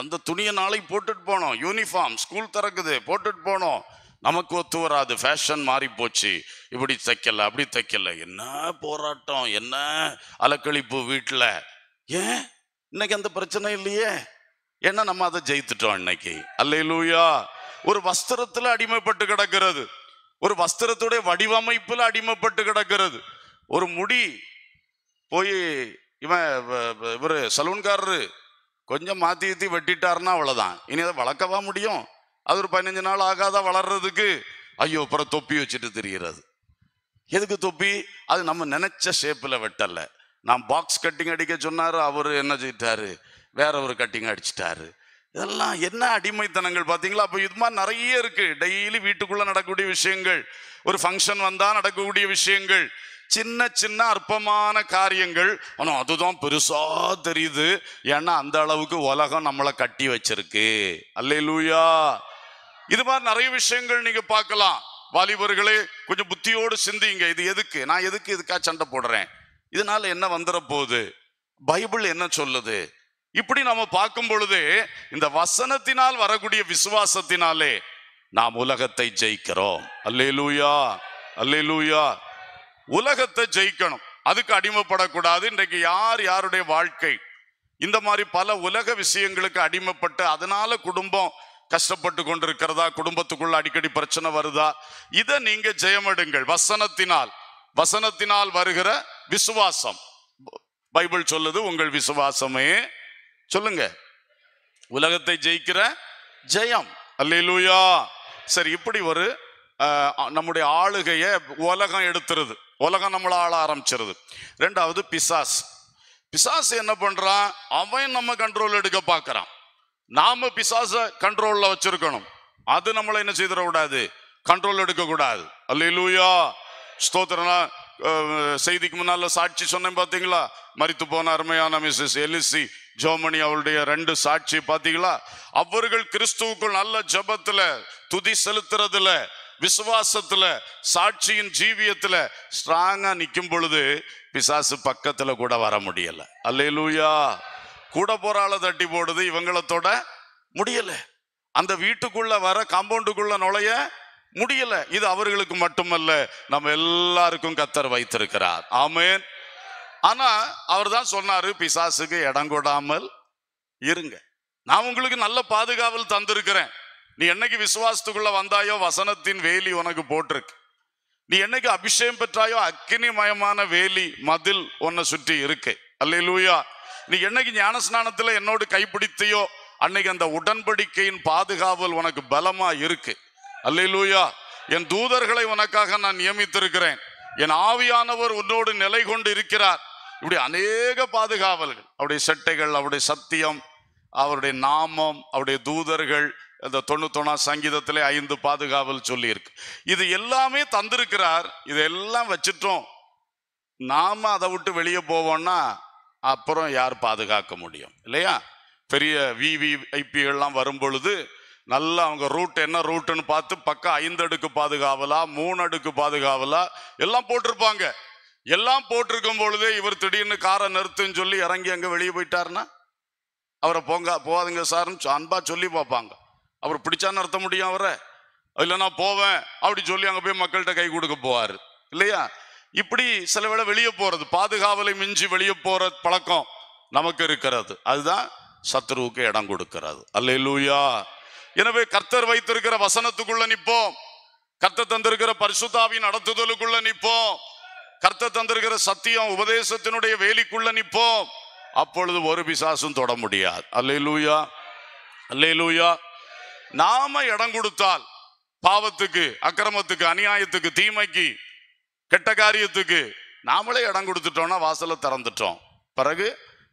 அந்த துணியை நாளைக்கு போட்டுட்டு போனோம் யூனிஃபார்ம் ஸ்கூல் திறக்குது போட்டுட்டு போனோம் நமக்கு ஒத்து வராது ஃபேஷன் மாறி போச்சு இப்படி தைக்கல அப்படி தைக்கல என்ன போராட்டம் என்ன அலக்கழிப்பு வீட்டில் ஏன் இன்னைக்கு அந்த பிரச்சனை இல்லையே என்ன நம்ம அதை ஜெயித்துட்டோம் இன்னைக்கு அல்லையிலூயா ஒரு வஸ்திரத்தில் அடிமைப்பட்டு கிடக்கிறது ஒரு வஸ்திரத்துடைய வடிவமைப்பில் அடிமைப்பட்டு கிடக்கிறது ஒரு முடி போய் இவன் இவர் சலூன்காரரு கொஞ்சம் மாற்றி ஏற்றி வெட்டிட்டாருன்னா அவ்வளோதான் இனி அதை வளர்க்கவா முடியும் அது ஒரு பதினஞ்சு நாள் ஆகாத வளர்றதுக்கு ஐயோ அப்புறம் தொப்பி வச்சுட்டு தெரிகிறது எதுக்கு தொப்பி அது நம்ம நினைச்ச ஷேப்பில் வெட்டலை நான் பாக்ஸ் கட்டிங் அடிக்க சொன்னார் அவர் என்ன செய்யிட்டாரு வேற ஒரு கட்டிங் அடிச்சிட்டாரு இதெல்லாம் என்ன அடிமைத்தனங்கள் பார்த்தீங்களா அப்போ இது மாதிரி நிறைய இருக்குது டெய்லி வீட்டுக்குள்ளே நடக்கக்கூடிய விஷயங்கள் ஒரு ஃபங்க்ஷன் வந்தால் நடக்கக்கூடிய விஷயங்கள் சின்ன சின்ன அற்பமான காரியங்கள் ஆனால் அதுதான் பெருசாக தெரியுது ஏன்னா அந்த அளவுக்கு உலகம் நம்மளை கட்டி வச்சிருக்கு அல்லையிலூயா இது மாதிரி நிறைய விஷயங்கள் நீங்கள் பார்க்கலாம் வாலிபர்களே கொஞ்சம் புத்தியோடு சிந்திங்க இது எதுக்கு நான் எதுக்கு இதுக்காக சண்டை போடுறேன் இதனால என்ன வந்துட போகுது பைபிள் என்ன சொல்லுது இப்படி நம்ம பார்க்கும் பொழுது இந்த வசனத்தினால் வரக்கூடிய விசுவாசத்தினாலே நாம் உலகத்தை ஜெயிக்கிறோம் அல்லே லூயா அல்லே லூயா உலகத்தை ஜெயிக்கணும் அதுக்கு அடிமைப்படக்கூடாது இன்றைக்கு யார் யாருடைய வாழ்க்கை இந்த மாதிரி பல உலக விஷயங்களுக்கு அடிமைப்பட்டு அதனால குடும்பம் கஷ்டப்பட்டு கொண்டிருக்கிறதா குடும்பத்துக்குள்ள அடிக்கடி பிரச்சனை வருதா இதை நீங்க ஜெயமெடுங்கள் வசனத்தினால் வசனத்தினால் வருகிற விசுவாசம் பைபிள் சொல்லுது உங்கள் விசுவாசமே சொல்லுங்க உலகத்தை ஜெயிக்கிற ஜெயம் அல்லூயா சரி இப்படி ஒரு நம்முடைய ஆளுகைய உலகம் எடுத்துருது உலகம் நம்மளை ஆள ஆரம்பிச்சிருது ரெண்டாவது பிசாஸ் பிசாஸ் என்ன பண்றான் அவன் நம்ம கண்ட்ரோல் எடுக்க பார்க்கறான் நாம பிசாச கண்ட்ரோல்ல வச்சிருக்கணும் அது நம்மளை என்ன செய்திடக்கூடாது கண்ட்ரோல் எடுக்க கூடாது அல்லூயா ஸ்தோத்திரம்னா செய்திக்கு முன்னால சாட்சி சொன்னேன் பார்த்தீங்களா மறித்து போன அருமையான மிஸ்ஸஸ் எலிசி ஜோமணி அவளுடைய ரெண்டு சாட்சி பார்த்தீங்களா அவர்கள் கிறிஸ்துவுக்குள் நல்ல ஜபத்துல துதி செலுத்துறதுல விசுவாசத்துல சாட்சியின் ஜீவியத்துல ஸ்ட்ராங்கா நிற்கும் பொழுது பிசாசு பக்கத்துல கூட வர முடியல அல்லையிலூயா கூட போறால தட்டி போடுது இவங்களத்தோட முடியல அந்த வீட்டுக்குள்ள வர காம்பவுண்டுக்குள்ள நுழைய முடியல இது அவர்களுக்கு மட்டுமல்ல நம்ம எல்லாருக்கும் கத்தர் வைத்திருக்கிறார் ஆமேன் ஆனா அவர் தான் சொன்னாரு பிசாசுக்கு இடம் கொடாமல் இருங்க நான் உங்களுக்கு நல்ல பாதுகாவல் தந்திருக்கிறேன் நீ என்னைக்கு விசுவாசத்துக்குள்ள வந்தாயோ வசனத்தின் வேலி உனக்கு போட்டிருக்கு நீ என்னைக்கு அபிஷேகம் பெற்றாயோ அக்னிமயமான வேலி மதில் உன்னை சுற்றி இருக்கு அல்லே நீ என்னைக்கு ஞானஸ்நானத்துல என்னோடு கைப்பிடித்தையோ அன்னைக்கு அந்த உடன்படிக்கையின் பாதுகாவல் உனக்கு பலமா இருக்கு அல்லா என் தூதர்களை உனக்காக நான் நியமித்திருக்கிறேன் என் ஆவியானவர் உன்னோடு நிலை கொண்டு இருக்கிறார் இப்படி அநேக பாதுகாவல்கள் அவருடைய செட்டைகள் அவருடைய சத்தியம் அவருடைய நாமம் அவருடைய தூதர்கள் இந்த தொண்ணூத்தொன்னா சங்கீதத்திலே ஐந்து பாதுகாவல் சொல்லியிருக்கு இது எல்லாமே தந்திருக்கிறார் இதெல்லாம் வச்சுட்டோம் நாம அதை விட்டு வெளியே போவோம்னா அப்புறம் யார் பாதுகாக்க முடியும் இல்லையா பெரிய விவிஐபிகள்லாம் வரும் பொழுது நல்லா அவங்க ரூட் என்ன ரூட்டுன்னு பார்த்து பக்கம் ஐந்து அடுக்கு பாதுகாவலா மூணு அடுக்கு பாதுகாவலா எல்லாம் போட்டிருப்பாங்க எல்லாம் போட்டிருக்கும் பொழுதே இவர் திடீர்னு காரை நிறுத்துன்னு சொல்லி இறங்கி அங்கே வெளியே போயிட்டார்னா அவரை போங்க போகாதுங்க சார்னு அன்பா சொல்லி பார்ப்பாங்க அவர் பிடிச்சா நிறுத்த முடியும் அவரை இல்லை நான் போவேன் அப்படி சொல்லி அங்கே போய் மக்கள்கிட்ட கை கொடுக்க போவார் இல்லையா இப்படி சில வேளை வெளியே போகிறது பாதுகாவலை மிஞ்சி வெளியே போகிற பழக்கம் நமக்கு இருக்கிறது அதுதான் சத்ருவுக்கு இடம் கொடுக்கிறது அல்ல லூயா எனவே கர்த்தர் வைத்திருக்கிற வசனத்துக்குள்ள நிற்போம் கர்த்தர் தந்திருக்கிற பரிசுத்தாவின் நடத்துதலுக்குள்ள நிற்போம் கர்த்தர் தந்திருக்கிற சத்தியம் உபதேசத்தினுடைய வேலிக்குள்ள நிற்போம் அப்பொழுது ஒரு பிசாசும் தொட முடியாது அல்லே லூயா அல்லே லூயா நாம இடம் கொடுத்தால் பாவத்துக்கு அக்கிரமத்துக்கு அநியாயத்துக்கு தீமைக்கு கெட்ட காரியத்துக்கு நாமளே இடம் கொடுத்துட்டோம்னா வாசலை திறந்துட்டோம் பிறகு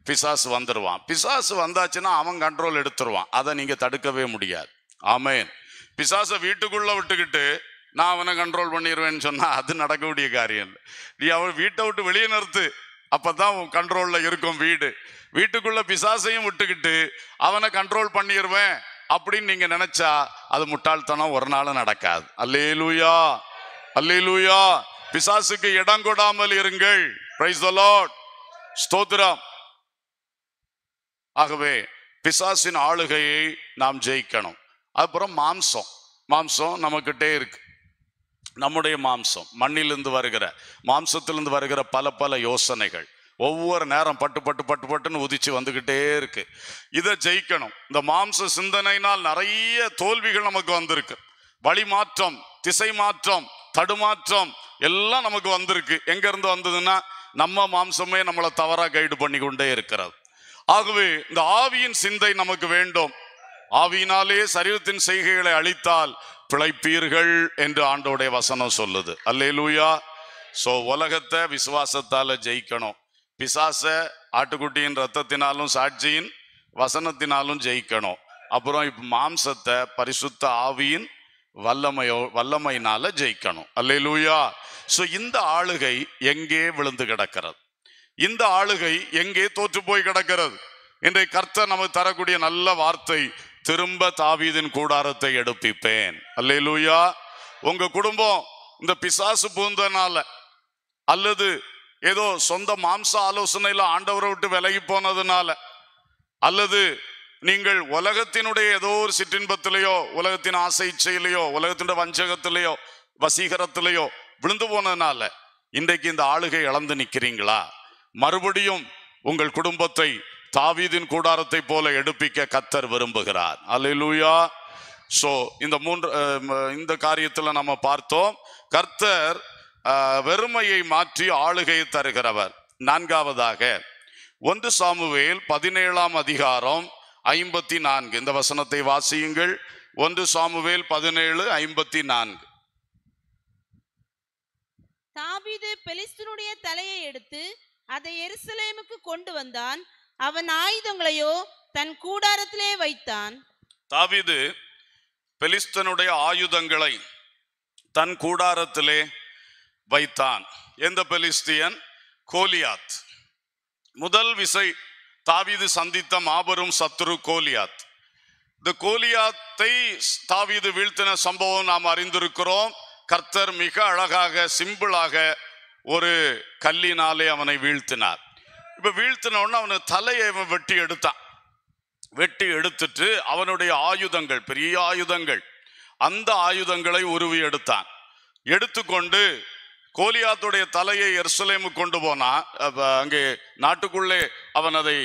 பிசாசு வந்துடுவான் பிசாசு வந்தாச்சுன்னா அவன் கண்ட்ரோல் எடுத்துருவான் அதை நீங்கள் தடுக்கவே முடியாது ஆமேன் பிசாசை வீட்டுக்குள்ளே விட்டுக்கிட்டு நான் அவனை கண்ட்ரோல் பண்ணிடுவேன்னு சொன்னால் அது நடக்கக்கூடிய காரியம் இல்லை நீ அவன் வீட்டை விட்டு வெளியே நிறுத்து அப்போ தான் கண்ட்ரோலில் இருக்கும் வீடு வீட்டுக்குள்ளே பிசாசையும் விட்டுக்கிட்டு அவனை கண்ட்ரோல் பண்ணிடுவேன் அப்படின்னு நீங்கள் நினச்சா அது முட்டாள்தனம் ஒரு நாளும் நடக்காது அல்லே லூயா அல்லே லூயா பிசாசுக்கு இடம் கொடாமல் இருங்கள் பிரைஸ் ஸ்தோத்திரம் ஆகவே பிசாசின் ஆளுகையை நாம் ஜெயிக்கணும் அப்புறம் மாம்சம் மாம்சம் நமக்கிட்டே இருக்கு நம்முடைய மாம்சம் மண்ணிலிருந்து வருகிற மாம்சத்திலிருந்து வருகிற பல பல யோசனைகள் ஒவ்வொரு நேரம் பட்டு பட்டு பட்டு பட்டுன்னு உதிச்சு வந்துக்கிட்டே இருக்கு இதை ஜெயிக்கணும் இந்த மாம்ச சிந்தனையினால் நிறைய தோல்விகள் நமக்கு வந்திருக்கு வழி மாற்றம் திசை மாற்றம் தடுமாற்றம் எல்லாம் நமக்கு வந்திருக்கு எங்க இருந்து வந்ததுன்னா நம்ம மாம்சமே நம்மளை தவறாக கைடு பண்ணி கொண்டே இருக்கிறது ஆகவே இந்த ஆவியின் சிந்தை நமக்கு வேண்டும் ஆவியினாலே சரீரத்தின் செய்கைகளை அழித்தால் பிழைப்பீர்கள் என்று ஆண்டோடைய வசனம் சொல்லுது அல்லே லூயா ஸோ உலகத்தை விசுவாசத்தால ஜெயிக்கணும் பிசாச ஆட்டுக்குட்டியின் ரத்தத்தினாலும் சாட்சியின் வசனத்தினாலும் ஜெயிக்கணும் அப்புறம் இப்போ மாம்சத்தை பரிசுத்த ஆவியின் வல்லமையோ வல்லமையினால ஜெயிக்கணும் அல்லே லூயா ஸோ இந்த ஆளுகை எங்கே விழுந்து கிடக்கிறது இந்த ஆளுகை எங்கே தோற்று போய் கிடக்கிறது இன்றைய கர்த்தர் நமக்கு தரக்கூடிய நல்ல வார்த்தை திரும்ப தாவீதின் கூடாரத்தை எடுப்பிப்பேன் அல்லே லூயா உங்க குடும்பம் இந்த பிசாசு பூந்தனால அல்லது ஏதோ சொந்த மாம்ச ஆலோசனையில ஆண்டவரை விட்டு விலகி போனதுனால அல்லது நீங்கள் உலகத்தினுடைய ஏதோ ஒரு சிற்றின்பத்திலேயோ உலகத்தின் ஆசை இச்சையிலேயோ உலகத்தினுடைய வஞ்சகத்திலேயோ வசீகரத்திலேயோ விழுந்து போனதுனால இன்றைக்கு இந்த ஆளுகை இழந்து நிற்கிறீங்களா மறுபடியும் உங்கள் குடும்பத்தை தாவீதின் கூடாரத்தை போல எடுப்பிக்க கத்தர் விரும்புகிறார் அலிலூயா ஸோ இந்த மூன்று இந்த காரியத்தில் நம்ம பார்த்தோம் கர்த்தர் வெறுமையை மாற்றி ஆளுகையை தருகிறவர் நான்காவதாக ஒன்று சாமுவேல் பதினேழாம் அதிகாரம் ஐம்பத்தி நான்கு இந்த வசனத்தை வாசியுங்கள் ஒன்று சாமுவேல் பதினேழு ஐம்பத்தி நான்கு தாவீது பெலிஸ்தனுடைய தலையை எடுத்து அதை எருசலேமுக்கு கொண்டு வந்தான் அவன் ஆயுதங்களையோ தன் கூடாரத்திலே வைத்தான் தாவிது பெலிஸ்தனுடைய ஆயுதங்களை தன் கூடாரத்திலே வைத்தான் எந்த பெலிஸ்தியன் கோலியாத் முதல் விசை தாவிது சந்தித்த மாபெரும் சத்ரு கோலியாத் இந்த கோலியாத்தை தாவிது வீழ்த்தின சம்பவம் நாம் அறிந்திருக்கிறோம் கர்த்தர் மிக அழகாக சிம்பிளாக ஒரு கல்லினாலே அவனை வீழ்த்தினார் இப்போ உடனே அவனுக்கு தலையை அவன் வெட்டி எடுத்தான் வெட்டி எடுத்துட்டு அவனுடைய ஆயுதங்கள் பெரிய ஆயுதங்கள் அந்த ஆயுதங்களை உருவி எடுத்தான் எடுத்துக்கொண்டு கோலியாத்துடைய தலையை எருசலேமு கொண்டு போனான் அங்கே நாட்டுக்குள்ளே அவன் அதை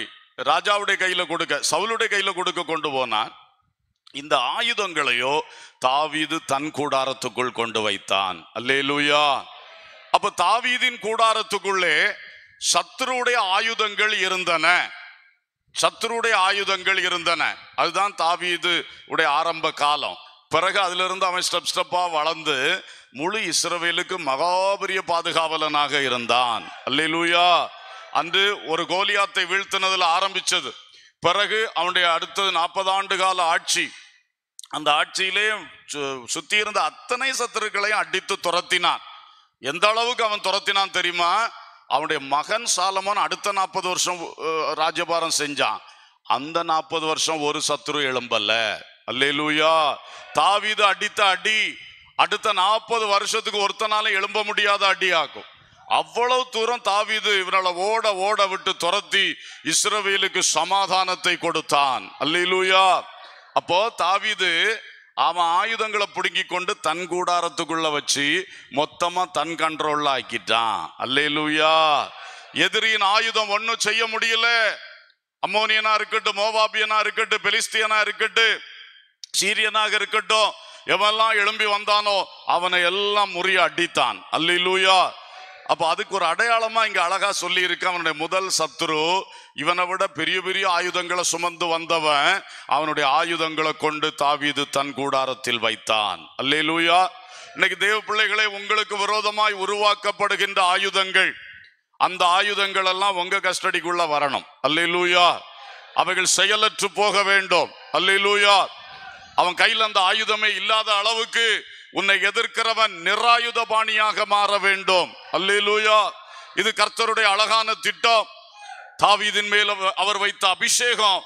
ராஜாவுடைய கையில் கொடுக்க சவுளுடைய கையில் கொடுக்க கொண்டு போனான் இந்த ஆயுதங்களையோ தாவிது தன் கூடாரத்துக்குள் கொண்டு வைத்தான் அல்லேலூயா அப்ப தாவீதின் கூடாரத்துக்குள்ளே சத்ருடைய ஆயுதங்கள் இருந்தன சத்ருடைய ஆயுதங்கள் இருந்தன அதுதான் தாவீது உடைய ஆரம்ப காலம் பிறகு அதிலிருந்து அவன் ஸ்டெப் ஸ்டெப்பா வளர்ந்து முழு இஸ்ரவேலுக்கு மகாபரிய பாதுகாவலனாக இருந்தான் லூயா அன்று ஒரு கோலியாத்தை வீழ்த்தினதுல ஆரம்பிச்சது பிறகு அவனுடைய அடுத்தது நாற்பது ஆண்டு கால ஆட்சி அந்த ஆட்சியிலே சுத்தி இருந்த அத்தனை சத்துருக்களையும் அடித்து துரத்தினான் எந்த அளவுக்கு அவன் துரத்தினான் தெரியுமா அவனுடைய மகன் சாலமோன் அடுத்த நாற்பது வருஷம் ராஜபாரம் செஞ்சான் அந்த நாற்பது வருஷம் ஒரு சத்ரு எழும்பல்ல அல்லேலூயா தாவிது அடித்த அடி அடுத்த நாற்பது வருஷத்துக்கு ஒருத்தனால எழும்ப முடியாத அடி ஆகும் அவ்வளவு தூரம் தாவிது இவனால ஓட ஓட விட்டு துரத்தி இஸ்ரவேலுக்கு சமாதானத்தை கொடுத்தான் அல்லேலூயா அப்போ தாவிது அவன் ஆயுதங்களை பிடுங்கி கொண்டு தன் கூடாரத்துக்குள்ள வச்சு மொத்தமா தன் கண்ட்ரோல்ல ஆக்கிட்டான் அல்லே லூயா எதிரியின் ஆயுதம் ஒன்னும் செய்ய முடியல அம்மோனியனா இருக்கட்டும் மோவாபியனா இருக்கட்டும் பெலிஸ்தியனா இருக்கட்டும் சீரியனாக இருக்கட்டும் எவெல்லாம் எழும்பி வந்தானோ அவனை எல்லாம் முறிய அடித்தான் அல்லூயா அப்போ அதுக்கு ஒரு அடையாளமா இங்க அழகா சொல்லி அவனுடைய முதல் சத்ரு இவனை விட பெரிய பெரிய ஆயுதங்களை சுமந்து வந்தவன் அவனுடைய ஆயுதங்களை கொண்டு தாவிது தன் கூடாரத்தில் வைத்தான் அல்லே லூயா இன்னைக்கு தேவ பிள்ளைகளை உங்களுக்கு விரோதமாய் உருவாக்கப்படுகின்ற ஆயுதங்கள் அந்த ஆயுதங்கள் எல்லாம் உங்க கஸ்டடிக்குள்ள வரணும் அல்லே லூயா அவைகள் செயலற்று போக வேண்டும் அல்லே லூயா அவன் கையில் அந்த ஆயுதமே இல்லாத அளவுக்கு உன்னை எதிர்க்கிறவன் நிராயுதபாணியாக மாற வேண்டும் அல்லூயா இது கர்த்தருடைய அழகான திட்டம் தாவிதின் மேல அவர் வைத்த அபிஷேகம்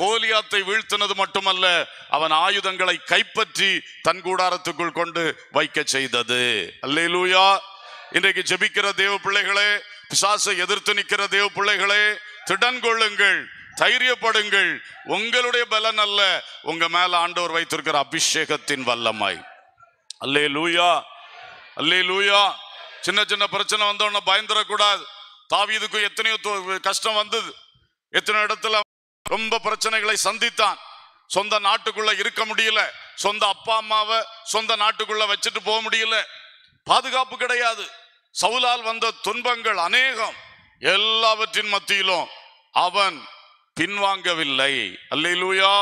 கோலியாத்தை வீழ்த்தினது மட்டுமல்ல அவன் ஆயுதங்களை கைப்பற்றி தன் கூடாரத்துக்குள் கொண்டு வைக்க செய்தது அல்லூயா இன்றைக்கு ஜெபிக்கிற தேவ பிள்ளைகளே பிசாசை எதிர்த்து நிற்கிற தேவ பிள்ளைகளே திடன் கொள்ளுங்கள் தைரியப்படுங்கள் உங்களுடைய பலன் அல்ல உங்க மேல ஆண்டவர் வைத்திருக்கிற அபிஷேகத்தின் வல்லமாய் அல்லே லூயா அல்லே லூயா சின்ன சின்ன பிரச்சனை வந்தோடனே பயந்துடக்கூடாது தாவீதுக்கு எத்தனையோ கஷ்டம் வந்தது எத்தனை இடத்துல ரொம்ப பிரச்சனைகளை சந்தித்தான் சொந்த நாட்டுக்குள்ள இருக்க முடியல சொந்த அப்பா அம்மாவை சொந்த நாட்டுக்குள்ள வச்சுட்டு போக முடியல பாதுகாப்பு கிடையாது சவுலால் வந்த துன்பங்கள் அநேகம் எல்லாவற்றின் மத்தியிலும் அவன் பின்வாங்கவில்லை அல்லையிலூயா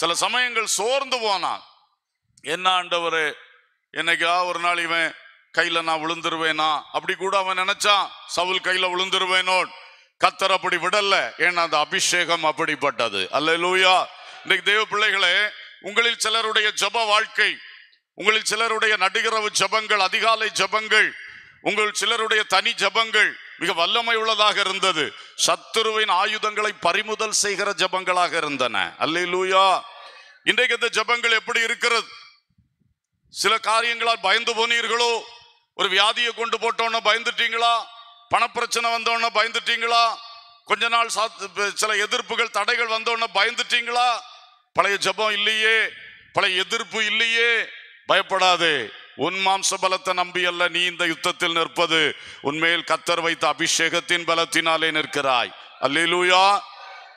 சில சமயங்கள் சோர்ந்து போனான் என்ன ஆண்டவரே என்னைக்கா ஒரு நாள் இவன் கையில நான் விழுந்துருவேனா அப்படி கூட அவன் நினைச்சான் சவுல் கையில விழுந்துருவேனோ கத்தர் அப்படி விடல ஏன்னா அந்த அபிஷேகம் அப்படிப்பட்டது அல்ல லூயா இன்னைக்கு தெய்வ பிள்ளைகளே உங்களில் சிலருடைய ஜப வாழ்க்கை உங்களில் சிலருடைய நடுகிரவு ஜபங்கள் அதிகாலை ஜபங்கள் உங்கள் சிலருடைய தனி ஜபங்கள் மிக வல்லமை உள்ளதாக இருந்தது சத்துருவின் ஆயுதங்களை பறிமுதல் செய்கிற ஜபங்களாக இருந்தன அல்ல லூயா இன்றைக்கு இந்த ஜபங்கள் எப்படி இருக்கிறது சில காரியங்களால் பயந்து போனீர்களோ ஒரு வியாதியை கொண்டு போட்டோன்னு பயந்துட்டீங்களா பணப்பிரச்சனை வந்தோன்னா பயந்துட்டீங்களா கொஞ்ச நாள் சில எதிர்ப்புகள் தடைகள் வந்தோன்னா பயந்துட்டீங்களா பழைய ஜபம் இல்லையே பழைய எதிர்ப்பு இல்லையே பயப்படாதே உன் மாம்ச பலத்தை நம்பி அல்ல நீ இந்த யுத்தத்தில் நிற்பது உண்மையில் கத்தர் வைத்த அபிஷேகத்தின் பலத்தினாலே நிற்கிறாய் அல்லூயா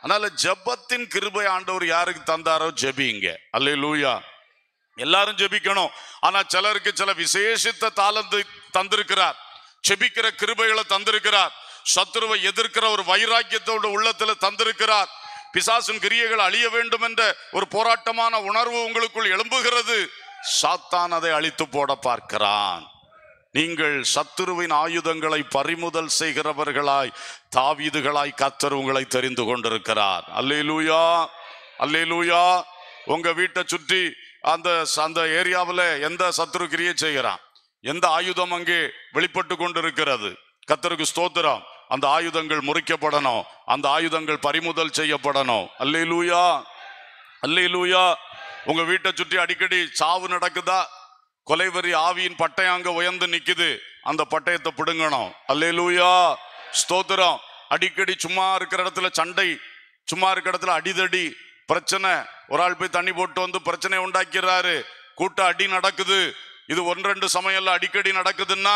அதனால ஜபத்தின் கிருபை ஆண்டவர் யாருக்கு தந்தாரோ ஜபிங்க லூயா எல்லாரும் ஜெபிக்கணும் ஆனா சிலருக்கு சில விசேஷித்த தாளந்து தந்திருக்கிறார் செபிக்கிற கிருபைகளை தந்திருக்கிறார் சத்ருவை எதிர்க்கிற ஒரு வைராக்கியத்தோட உள்ளத்துல தந்திருக்கிறார் பிசாசின் கிரியைகள் அழிய வேண்டும் என்ற ஒரு போராட்டமான உணர்வு உங்களுக்குள் எழும்புகிறது சாத்தான் அதை அழித்து போட பார்க்கிறான் நீங்கள் சத்துருவின் ஆயுதங்களை பறிமுதல் செய்கிறவர்களாய் தாவீதுகளாய் கத்தர் உங்களை தெரிந்து கொண்டிருக்கிறார் அல்லே லூயா அல்லே லூயா உங்க வீட்டை சுற்றி அந்த அந்த ஏரியாவில் எந்த சத்ரு கிரியை செய்கிறான் எந்த ஆயுதம் அங்கே வெளிப்பட்டு கொண்டிருக்கிறது கத்தருக்கு ஸ்தோத்திரம் அந்த ஆயுதங்கள் முறிக்கப்படணும் அந்த ஆயுதங்கள் பறிமுதல் செய்யப்படணும் அல்லே லூயா அல்லே லூயா உங்க வீட்டை சுற்றி அடிக்கடி சாவு நடக்குதா கொலைவரி ஆவியின் பட்டயம் அங்க உயர்ந்து நிக்குது அந்த பட்டயத்தை பிடுங்கணும் அல்லே லூயா ஸ்தோத்திரம் அடிக்கடி சும்மா இருக்கிற இடத்துல சண்டை சும்மா இருக்கிற இடத்துல அடிதடி பிரச்சனை ஒரு ஆள் போய் தண்ணி போட்டு வந்து பிரச்சனை உண்டாக்கிறாரு கூட்ட அடி நடக்குது இது ஒன்றெண்டு சமயம்ல அடிக்கடி நடக்குதுன்னா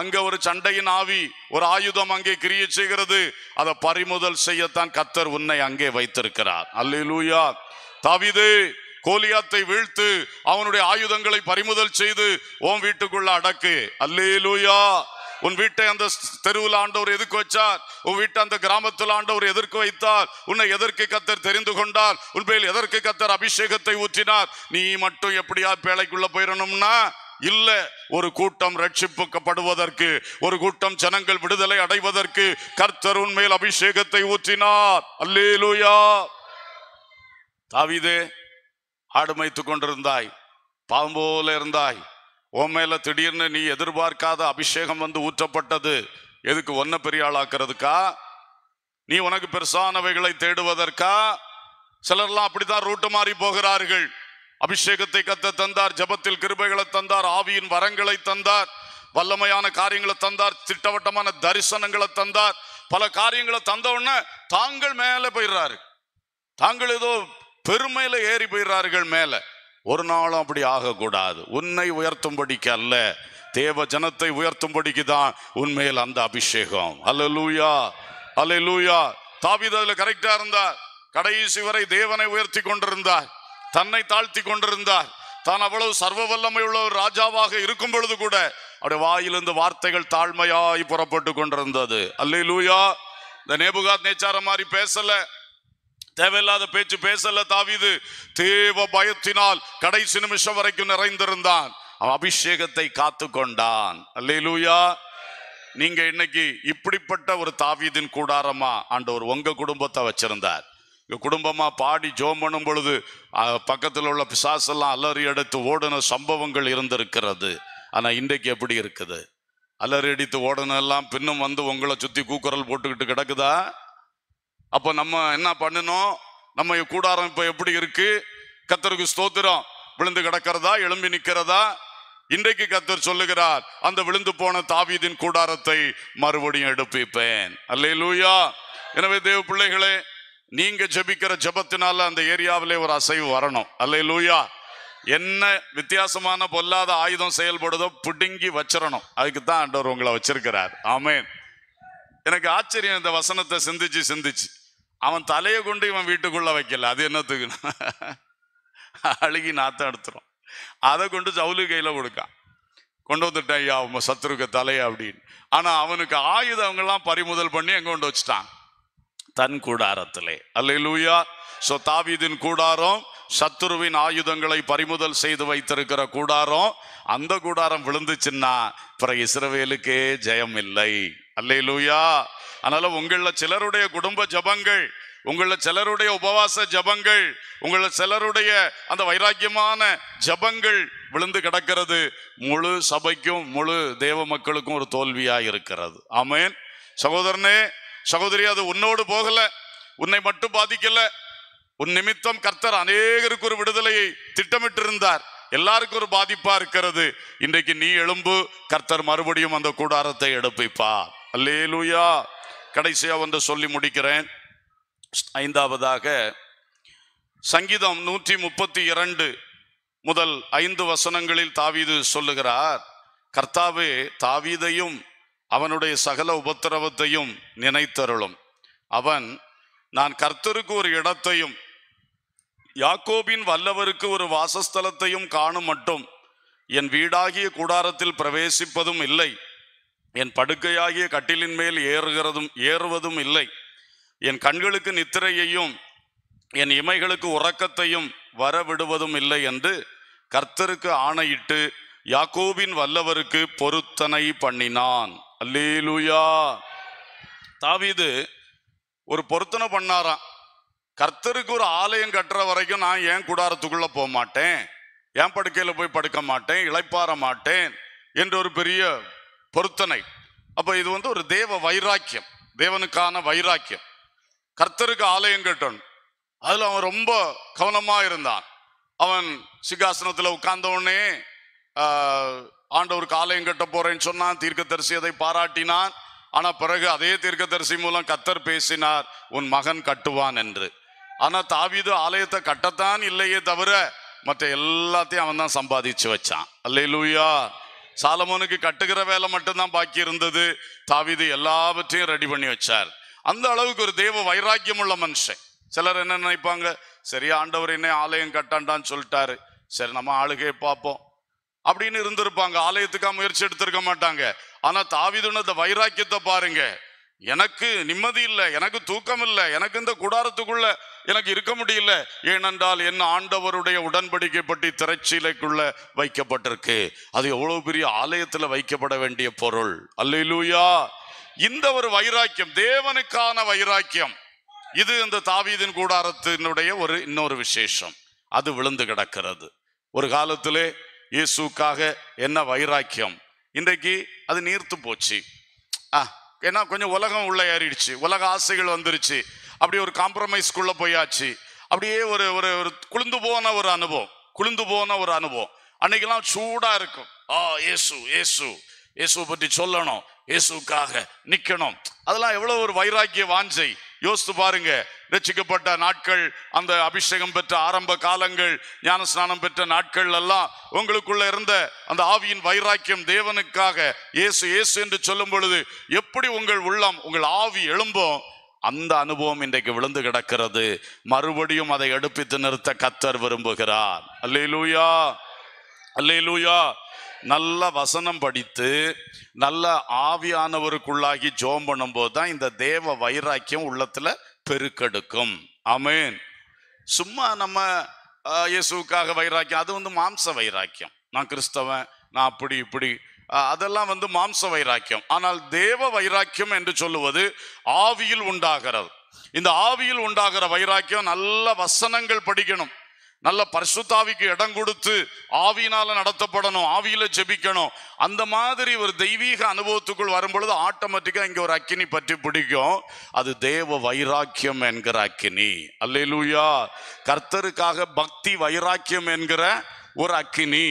அங்க ஒரு சண்டையின் ஆவி ஒரு ஆயுதம் அங்கே கிரிய செய்கிறது அதை பறிமுதல் செய்யத்தான் கத்தர் உன்னை அங்கே வைத்திருக்கிறார் அல்லூயா தவிது கோலியாத்தை வீழ்த்து அவனுடைய ஆயுதங்களை பறிமுதல் செய்து ஓம் வீட்டுக்குள்ள அடக்கு அல்லேலூயா உன் வீட்டை அந்த தெருவில் ஆண்டவர் எதுக்கு வச்சார் உன் வீட்டை அந்த கிராமத்தில் ஆண்டவர் எதற்கு வைத்தார் உன்னை எதற்கு கத்தர் தெரிந்து கொண்டார் உன் பேர் எதற்கு கத்தர் அபிஷேகத்தை ஊற்றினார் நீ மட்டும் எப்படியா பேழைக்குள்ள போயிடணும்னா இல்லை ஒரு கூட்டம் ரட்சிப்புக்கப்படுவதற்கு ஒரு கூட்டம் ஜனங்கள் விடுதலை அடைவதற்கு கர்த்தர் உண்மையில் அபிஷேகத்தை ஊற்றினார் அல்லேலூயா தாவிதே ஆடு கொண்டிருந்தாய் பாம்போல இருந்தாய் உன் மேல திடீர்னு நீ எதிர்பார்க்காத அபிஷேகம் வந்து ஊற்றப்பட்டது எதுக்கு ஒன்ன பெரிய ஆளாக்குறதுக்கா நீ உனக்கு பெருசானவைகளை தேடுவதற்கா சிலர்லாம் அப்படித்தான் ரூட்டு மாறி போகிறார்கள் அபிஷேகத்தை கத்த தந்தார் ஜபத்தில் கிருபைகளை தந்தார் ஆவியின் வரங்களை தந்தார் வல்லமையான காரியங்களை தந்தார் திட்டவட்டமான தரிசனங்களை தந்தார் பல காரியங்களை தந்தவுடனே தாங்கள் மேலே போயிடுறாரு தாங்கள் ஏதோ பெருமையில ஏறி போயிடுறார்கள் மேலே ஒரு நாளும் அப்படி ஆகக்கூடாது உன்னை உயர்த்தும்படிக்கு அல்ல தேவ ஜனத்தை உயர்த்தும்படிக்கு தான் உண்மையில் அந்த அபிஷேகம் அல்ல லூயா அல்ல லூயா தாவித அதுல கரெக்டா இருந்தார் கடைசி வரை தேவனை உயர்த்தி கொண்டிருந்தார் தன்னை தாழ்த்தி கொண்டிருந்தார் தான் அவ்வளவு சர்வ வல்லமை உள்ள ஒரு ராஜாவாக இருக்கும் பொழுது கூட அப்படி வாயிலிருந்து வார்த்தைகள் தாழ்மையாய் புறப்பட்டு கொண்டிருந்தது அல்ல லூயா இந்த நேபுகாத் நேச்சார மாதிரி பேசல தேவையில்லாத பேச்சு பேசல தாவிது தேவ பயத்தினால் கடைசி நிமிஷம் வரைக்கும் நிறைந்திருந்தான் அவன் அபிஷேகத்தை காத்து கொண்டான் லூயா நீங்க இன்னைக்கு இப்படிப்பட்ட ஒரு தாவீதின் கூடாரமா ஒரு உங்க குடும்பத்தை வச்சிருந்தார் குடும்பமா பாடி ஜோம் பண்ணும் பொழுது பக்கத்தில் உள்ள பிசாசெல்லாம் அலறி எடுத்து ஓடின சம்பவங்கள் இருந்திருக்கிறது ஆனா இன்றைக்கு எப்படி இருக்குது அலறி அடித்து ஓடனெல்லாம் பின்னும் வந்து உங்களை சுத்தி கூக்குரல் போட்டுக்கிட்டு கிடக்குதா அப்போ நம்ம என்ன பண்ணணும் நம்ம கூடாரம் இப்போ எப்படி இருக்கு கத்தருக்கு ஸ்தோத்திரம் விழுந்து கிடக்கிறதா எழும்பி நிற்கிறதா இன்றைக்கு கத்தர் சொல்லுகிறார் அந்த விழுந்து போன தாவீதின் கூடாரத்தை மறுபடியும் எடுப்பிப்பேன் அல்ல லூயா எனவே தேவ பிள்ளைகளே நீங்க ஜபிக்கிற ஜபத்தினால அந்த ஏரியாவிலே ஒரு அசைவு வரணும் அல்ல லூயா என்ன வித்தியாசமான பொல்லாத ஆயுதம் செயல்படுதோ பிடுங்கி வச்சிடணும் அதுக்கு தான் உங்களை வச்சிருக்கிறார் ஆமேன் எனக்கு ஆச்சரியம் இந்த வசனத்தை சிந்திச்சு சிந்திச்சு அவன் தலையை கொண்டு இவன் வீட்டுக்குள்ளே வைக்கல அது என்னத்துக்கு அழுகி நாத்த எடுத்துரும் அதை கொண்டு ஜவுலு கையில் கொடுக்கான் கொண்டு வந்துட்டேன் ஐயா உன் சத்ருக்கு தலையை அப்படின்னு ஆனால் அவனுக்கு ஆயுதங்கள்லாம் பறிமுதல் பண்ணி எங்கே கொண்டு வச்சுட்டான் தன் கூடாரத்திலே லூயா ஸோ தாவிதின் கூடாரம் சத்துருவின் ஆயுதங்களை பறிமுதல் செய்து வைத்திருக்கிற கூடாரம் அந்த கூடாரம் விழுந்துச்சுன்னா பிற இஸ்ரவேலுக்கே ஜெயம் இல்லை அல்லே லூயா அதனால உங்களில் சிலருடைய குடும்ப ஜபங்கள் உங்களில் சிலருடைய உபவாச ஜபங்கள் உங்களில் சிலருடைய அந்த வைராக்கியமான ஜபங்கள் விழுந்து கிடக்கிறது முழு சபைக்கும் முழு தேவ மக்களுக்கும் ஒரு தோல்வியாக இருக்கிறது ஆமேன் சகோதரனே சகோதரி அது உன்னோடு போகல உன்னை மட்டும் பாதிக்கல உன் நிமித்தம் கர்த்தர் அநேகருக்கு ஒரு விடுதலையை திட்டமிட்டிருந்தார் எல்லாருக்கும் ஒரு பாதிப்பா இருக்கிறது இன்றைக்கு நீ எழும்பு கர்த்தர் மறுபடியும் அந்த கூடாரத்தை எடுப்பிப்பா அல்லேலூயா கடைசியாக வந்து சொல்லி முடிக்கிறேன் ஐந்தாவதாக சங்கீதம் நூற்றி முப்பத்தி இரண்டு முதல் ஐந்து வசனங்களில் தாவீது சொல்லுகிறார் கர்த்தாவே தாவீதையும் அவனுடைய சகல உபத்திரவத்தையும் நினைத்தருளும் அவன் நான் கர்த்தருக்கு ஒரு இடத்தையும் யாக்கோபின் வல்லவருக்கு ஒரு வாசஸ்தலத்தையும் காணும் மட்டும் என் வீடாகிய கூடாரத்தில் பிரவேசிப்பதும் இல்லை என் படுக்கையாகிய கட்டிலின் மேல் ஏறுகிறதும் ஏறுவதும் இல்லை என் கண்களுக்கு நித்திரையையும் என் இமைகளுக்கு உறக்கத்தையும் வரவிடுவதும் இல்லை என்று கர்த்தருக்கு ஆணையிட்டு யாக்கோபின் வல்லவருக்கு பொருத்தனை பண்ணினான் அல்லேலுயா தாவிது ஒரு பொருத்தனை பண்ணாராம் கர்த்தருக்கு ஒரு ஆலயம் கட்டுற வரைக்கும் நான் ஏன் கூடாரத்துக்குள்ளே போக மாட்டேன் ஏன் படுக்கையில் போய் படுக்க மாட்டேன் இழைப்பாற மாட்டேன் என்று ஒரு பெரிய பொருத்தனை அப்போ இது வந்து ஒரு தேவ வைராக்கியம் தேவனுக்கான வைராக்கியம் கர்த்தருக்கு ஆலயம் கட்டணும் அதில் அவன் ரொம்ப கவனமாக இருந்தான் அவன் சிங்காசனத்தில் உட்கார்ந்த உடனே ஆண்டவருக்கு ஆலயம் கட்ட போறேன்னு சொன்னான் தீர்க்க அதை பாராட்டினான் ஆனால் பிறகு அதே தீர்க்கதரிசி மூலம் கத்தர் பேசினார் உன் மகன் கட்டுவான் என்று ஆனால் தாவிது ஆலயத்தை கட்டத்தான் இல்லையே தவிர மற்ற எல்லாத்தையும் அவன் தான் சம்பாதிச்சு வச்சான் அல்ல சாலமோனுக்கு கட்டுகிற வேலை மட்டும்தான் பாக்கி இருந்தது தாவிது எல்லாவற்றையும் ரெடி பண்ணி வச்சார் அந்த அளவுக்கு ஒரு தெய்வ வைராக்கியம் உள்ள மனுஷன் சிலர் என்ன நினைப்பாங்க சரி ஆண்டவர் என்ன ஆலயம் கட்டாண்டான்னு சொல்லிட்டாரு சரி நம்ம ஆளுகையை பார்ப்போம் அப்படின்னு இருந்திருப்பாங்க ஆலயத்துக்காக முயற்சி எடுத்திருக்க மாட்டாங்க ஆனா தாவிதுன்னு அந்த வைராக்கியத்தை பாருங்க எனக்கு நிம்மதி இல்லை எனக்கு தூக்கம் இல்லை எனக்கு இந்த கூடாரத்துக்குள்ள எனக்கு இருக்க முடியல ஏனென்றால் என் ஆண்டவருடைய உடன்படிக்கை பற்றி திரைச்சீலைக்குள்ள வைக்கப்பட்டிருக்கு அது எவ்வளவு பெரிய ஆலயத்தில் வைக்கப்பட வேண்டிய பொருள் அல்லூயா இந்த ஒரு வைராக்கியம் தேவனுக்கான வைராக்கியம் இது இந்த தாவீதின் கூடாரத்தினுடைய ஒரு இன்னொரு விசேஷம் அது விழுந்து கிடக்கிறது ஒரு காலத்திலே இயேசுக்காக என்ன வைராக்கியம் இன்றைக்கு அது நீர்த்து போச்சு ஆஹ் ஏன்னா கொஞ்சம் உலகம் உள்ள ஏறிடுச்சு உலக ஆசைகள் வந்துருச்சு அப்படியே ஒரு காம்ப்ரமைஸ்க்குள்ள போயாச்சு அப்படியே ஒரு ஒரு ஒரு குளிந்து போன ஒரு அனுபவம் குளிந்து போன ஒரு அனுபவம் அன்னைக்கெல்லாம் சூடா இருக்கும் ஆ ஏசு ஏசு இயேசுவை பற்றி சொல்லணும் ஏசுக்காக நிக்கணும் அதெல்லாம் எவ்வளவு ஒரு வைராக்கிய வாஞ்சை யோசித்து பாருங்க ரசிக்கப்பட்ட நாட்கள் அந்த அபிஷேகம் பெற்ற ஆரம்ப காலங்கள் ஞான ஸ்நானம் பெற்ற நாட்கள் எல்லாம் உங்களுக்குள்ள இருந்த அந்த ஆவியின் வைராக்கியம் தேவனுக்காக இயேசு இயேசு என்று சொல்லும் பொழுது எப்படி உங்கள் உள்ளம் உங்கள் ஆவி எழும்போம் அந்த அனுபவம் இன்றைக்கு விழுந்து கிடக்கிறது மறுபடியும் அதை எடுப்பித்து நிறுத்த கத்தர் விரும்புகிறார் அல்லூயா அல்லூயா நல்ல வசனம் படித்து நல்ல ஆவியானவருக்குள்ளாகி ஜோம் பண்ணும்போது தான் இந்த தேவ வைராக்கியம் உள்ளத்தில் பெருக்கெடுக்கும் அமேன் சும்மா நம்ம இயேசுக்காக வைராக்கியம் அது வந்து மாம்ச வைராக்கியம் நான் கிறிஸ்தவன் நான் அப்படி இப்படி அதெல்லாம் வந்து மாம்ச வைராக்கியம் ஆனால் தேவ வைராக்கியம் என்று சொல்லுவது ஆவியில் உண்டாகிறது இந்த ஆவியில் உண்டாகிற வைராக்கியம் நல்ல வசனங்கள் படிக்கணும் நல்ல பரிசுத்தாவிக்கு இடம் கொடுத்து ஆவியினால நடத்தப்படணும் ஆவியில ஜெபிக்கணும் அந்த மாதிரி ஒரு தெய்வீக அனுபவத்துக்குள் வரும்பொழுது ஆட்டோமேட்டிக்கா இங்க ஒரு அக்கினி பற்றி பிடிக்கும் அது தேவ வைராக்கியம் என்கிற அக்கினி அல்லேலூயா கர்த்தருக்காக பக்தி வைராக்கியம் என்கிற ஒரு அக்கினி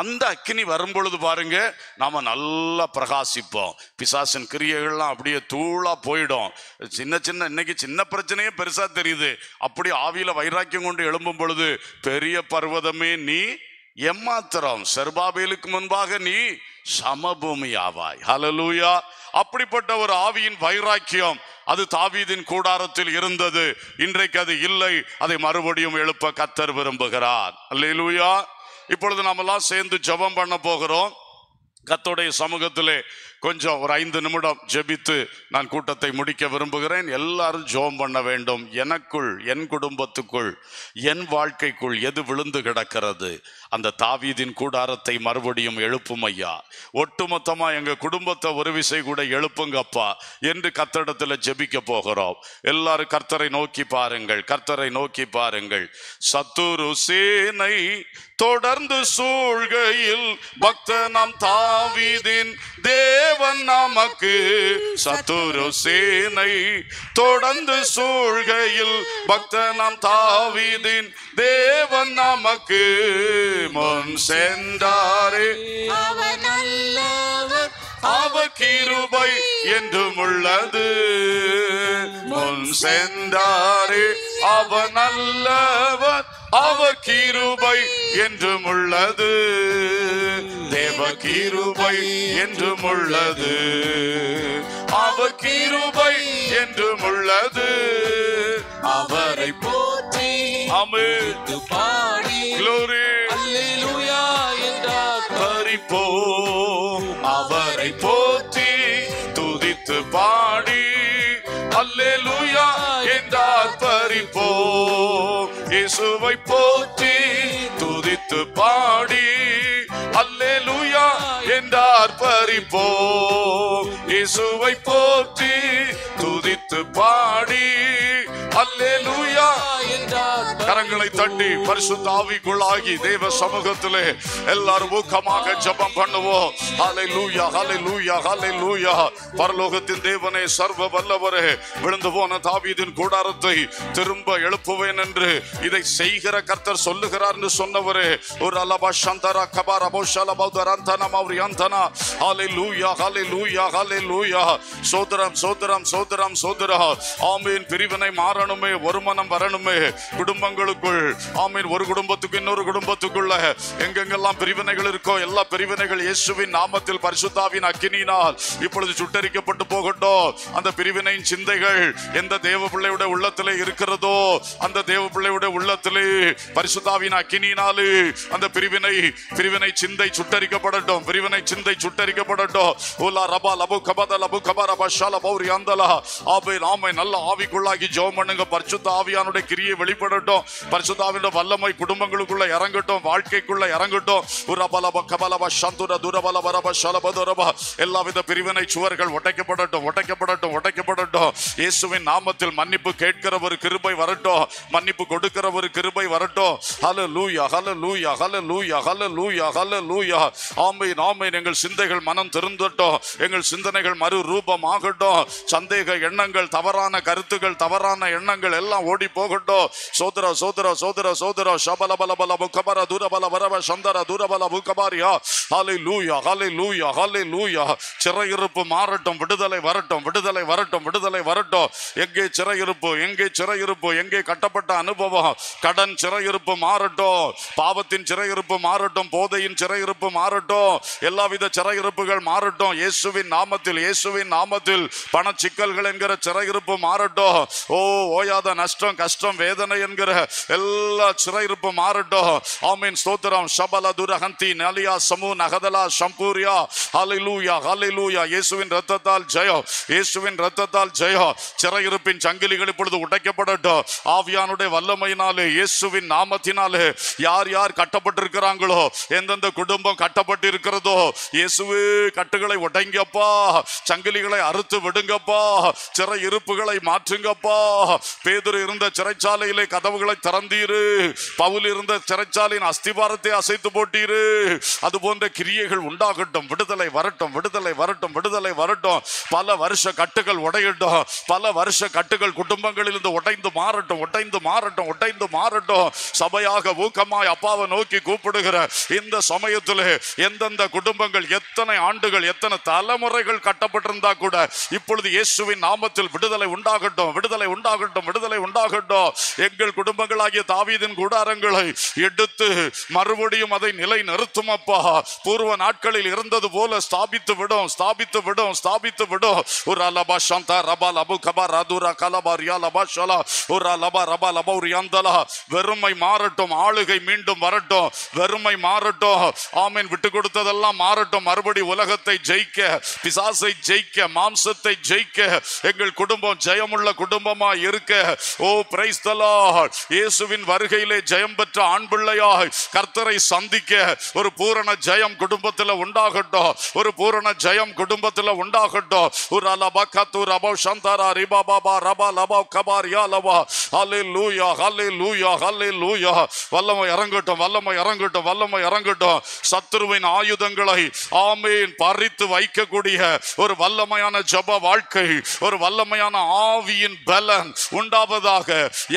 அந்த அக்கினி வரும்பொழுது பாருங்க நாம நல்லா பிரகாசிப்போம் பிசாசின் கிரியைகள்லாம் அப்படியே தூளா போயிடும் சின்ன சின்ன இன்னைக்கு சின்ன பிரச்சனையே பெருசா தெரியுது அப்படி ஆவியில வைராக்கியம் கொண்டு எழும்பும் பொழுது பெரிய பர்வதமே நீ எம்மாத்திரம் செர்பாபேலுக்கு முன்பாக நீ சமபூமி ஆவாய் ஹலலூயா அப்படிப்பட்ட ஒரு ஆவியின் வைராக்கியம் அது தாவீதின் கூடாரத்தில் இருந்தது இன்றைக்கு அது இல்லை அதை மறுபடியும் எழுப்ப கத்தர் விரும்புகிறார் அல்லேலூயா இப்பொழுது நாம் எல்லாம் சேர்ந்து ஜபம் பண்ண போகிறோம் கத்தோடைய சமூகத்திலே கொஞ்சம் ஒரு ஐந்து நிமிடம் ஜெபித்து நான் கூட்டத்தை முடிக்க விரும்புகிறேன் எல்லாரும் ஜோம் பண்ண வேண்டும் எனக்குள் என் குடும்பத்துக்குள் என் வாழ்க்கைக்குள் எது விழுந்து கிடக்கிறது அந்த தாவீதின் கூடாரத்தை மறுபடியும் எழுப்பும் ஐயா ஒட்டுமொத்தமா எங்க குடும்பத்தை ஒரு விசை கூட எழுப்புங்கப்பா என்று கத்தடத்துல ஜெபிக்க போகிறோம் எல்லாரும் கர்த்தரை நோக்கி பாருங்கள் கர்த்தரை நோக்கி பாருங்கள் சத்துரு சேனை தொடர்ந்து சூழ்கையில் பக்தனம் தாவிதின் தேவன் நமக்கு சத்துரு சேனை தொடர்ந்து சூழ்கையில் பக்தனம் தாவிதின் தேவன் நமக்கு முன் சென்றாரே அவ கிருபை என்றும் உள்ளது முன் சென்றாரே அவ நல்லவர் அவ கிருபை என்றும் உள்ளது தேவ கிருபை என்றும் உள்ளது அவ கிருபை என்றும் உள்ளது அவரை போற்றி அமிழ்த்து பாடி குளோரே இயேசுவை போற்றி துதித்து பாடி அல்லேலூயா என்றார் பறிப்போ இயேசுவை போற்றி துதித்து பாடி அல்லேலூயா கரங்களை தட்டி பரிசுத்த ஆவிக்குள்ளாகி தேவ சமூகத்திலே எல்லாரும் ஊக்கமாக ஜபம் பண்ணுவோம் ஹலை லூயா ஹலை லூயா ஹலை லூயா பரலோகத்தின் தேவனே சர்வ வல்லவரே விழுந்து போன தாவீதின் கூடாரத்தை திரும்ப எழுப்புவேன் என்று இதை செய்கிற கர்த்தர் சொல்லுகிறார் என்று சொன்னவரே ஒரு அலபா சந்தரா கபார் அபோஷால பௌத்தர் அந்தனா மௌரி அந்தனா ஹலை லூயா ஹலை லூயா ஹலை லூயா சோதரம் சோதரம் சோதரம் சோதரா ஆமீன் பிரிவினை மாற வரணுமே வருமானம் வரணுமே குடும்பங்களுக்குள் ஆமீன் ஒரு குடும்பத்துக்கு இன்னொரு குடும்பத்துக்குள்ள எங்கெங்கெல்லாம் பிரிவினைகள் இருக்கோ எல்லா பிரிவினைகள் இயேசுவின் நாமத்தில் பரிசுத்தாவின் அக்கினால் இப்பொழுது சுட்டரிக்கப்பட்டு போகட்டும் அந்த பிரிவினையின் சிந்தைகள் எந்த தேவ பிள்ளையுடைய உள்ளத்திலே இருக்கிறதோ அந்த தேவ பிள்ளையுடைய உள்ளத்திலே பரிசுத்தாவின் அக்கினினாலே அந்த பிரிவினை பிரிவினை சிந்தை சுட்டரிக்கப்படட்டும் பிரிவினை சிந்தை சுட்டரிக்கப்படட்டும் ஓலா ரபா லபு கபத லபு கபா ரபா ஷால பௌரி அந்தலா ஆபை ராமை நல்ல ஆவிக்குள்ளாகி ஜோமனை பண்ணுங்க பரிசுத்த கிரியை வெளிப்படட்டும் பரிசுத்தாவியோட வல்லமை குடும்பங்களுக்குள்ள இறங்கட்டும் வாழ்க்கைக்குள்ள இறங்கட்டும் உரபலப கபலப சந்துர துரபல வரப சலப துரப எல்லாவித பிரிவினை சுவர்கள் ஒட்டைக்கப்படட்டும் ஒட்டைக்கப்படட்டும் ஒட்டைக்கப்படட்டும் இயேசுவின் நாமத்தில் மன்னிப்பு கேட்கிற ஒரு கிருபை வரட்டும் மன்னிப்பு கொடுக்கிற ஒரு கிருபை வரட்டும் ஹல லூயா ஹல லூயா ஹல லூயா ஹல லூயா ஹல லூயா ஆமை நாமை எங்கள் சிந்தைகள் மனம் திருந்தட்டும் எங்கள் சிந்தனைகள் மறு ரூபமாகட்டும் சந்தேக எண்ணங்கள் தவறான கருத்துகள் தவறான எண்ணங்கள் எல்லாம் ஓடி போகட்டும் சோதர சோதர சோதர சோதர சபல பல பல முகபர தூரபல வரவ சந்தர தூரபல முகபாரியா ஹாலி லூயா ஹாலி லூயா ஹாலி லூயா சிறையிருப்பு மாறட்டும் விடுதலை வரட்டும் விடுதலை வரட்டும் விடுதலை வரட்டும் எங்கே சிறையிருப்பு எங்கே சிறையிருப்பு எங்கே கட்டப்பட்ட அனுபவம் கடன் சிறையிருப்பு மாறட்டும் பாவத்தின் சிறையிருப்பு மாறட்டும் போதையின் சிறையிருப்பு மாறட்டும் எல்லாவித சிறையிருப்புகள் மாறட்டும் இயேசுவின் நாமத்தில் இயேசுவின் நாமத்தில் பண சிக்கல்கள் என்கிற சிறையிருப்பு மாறட்டும் ஓ ஓயாத நஷ்டம் கஷ்டம் வேதனை என்கிற எல்லா சிறையிருப்பு மாறட்டும் ஆமீன் ஸ்தோத்திரம் சபல துரஹந்தி நலியா சமு நகதலா சம்பூரியா ஹலிலூயா ஹலிலூயா இயேசுவின் ரத்தத்தால் ஜெயோ இயேசுவின் ரத்தத்தால் ஜெயோ சிறையிருப்பின் சங்கிலிகள் இப்பொழுது உடைக்கப்படட்டும் ஆவியானுடைய வல்லமையினாலே இயேசுவின் நாமத்தினாலே யார் யார் கட்டப்பட்டிருக்கிறாங்களோ எந்தெந்த குடும்பம் கட்டப்பட்டிருக்கிறதோ இயேசுவு கட்டுகளை உடைங்கப்பா சங்கிலிகளை அறுத்து விடுங்கப்பா சிறை இருப்புகளை மாற்றுங்கப்பா பேதர் இருந்த சிறைச்சாலையிலே கதவுகளை திறந்தீரு பவுல் இருந்த சிறைச்சாலையின் அஸ்திபாரத்தை அசைத்து போட்டீரு அது போன்ற கிரியைகள் உண்டாகட்டும் விடுதலை பல வருஷ கட்டுகள் உடையட்டும் பல வருஷ கட்டுகள் குடும்பங்களிலிருந்து உடைந்து மாறட்டும் உடைந்து மாறட்டும் உடைந்து மாறட்டும் சபையாக ஊக்கமாய் அப்பாவை நோக்கி கூப்பிடுகிற இந்த சமயத்தில் எந்தெந்த குடும்பங்கள் எத்தனை ஆண்டுகள் எத்தனை தலைமுறைகள் கட்டப்பட்டிருந்தா கூட இப்பொழுது இயேசுவின் நாமத்தில் விடுதலை உண்டாகட்டும் விடுதலை உண்டாகட்டும் விடுதலை உண்டாகட்டும் எங்கள் குடும்பங்களாகிய தாவீதின் கூடாரங்களை எடுத்து மறுபடியும் அதை நிலை நிறுத்தும் அப்பா பூர்வ நாட்களில் இருந்தது போல ஸ்தாபித்து விடும் ஸ்தாபித்து விடும் ஸ்தாபித்து விடும் uralaba şanta வெறுமை மாறட்டும் ஆளுகை மீண்டும் வரட்டும் வெறுமை மாறட்டும் ஆமீன் விட்டு கொடுத்ததெல்லாம் மாறட்டும் மறுபடி உலகத்தை ஜெயிக்க பிசாசை ஜெயிக்க மாம்சத்தை ஜெயிக்க எங்கள் குடும்பம் ஜெயமுள்ள குடும்பமா இருக்க ஓ பிரைஸ் தலா இயேசுவின் வருகையிலே ஜெயம் பெற்ற ஆண் பிள்ளையாய் கர்த்தரை சந்திக்க ஒரு பூரண ஜெயம் குடும்பத்தில் உண்டாகட்டும் ஒரு பூரண ஜெயம் குடும்பத்தில் உண்டாகட்டும் Uralabakatu Rabo Shantara Ribababa Raba Labo Kabar Yalava Hallelujah இறங்கட்டும் வல்லமை இறங்கட்டும் வல்லமை இறங்கட்டும் சத்துருவின் ஆயுதங்களை ஆமையின் பறித்து வைக்கக்கூடிய ஒரு வல்லமையான ஜப வாழ்க்கை ஒரு வல்லமையான ஆவியின் பலன் உண்டாவதாக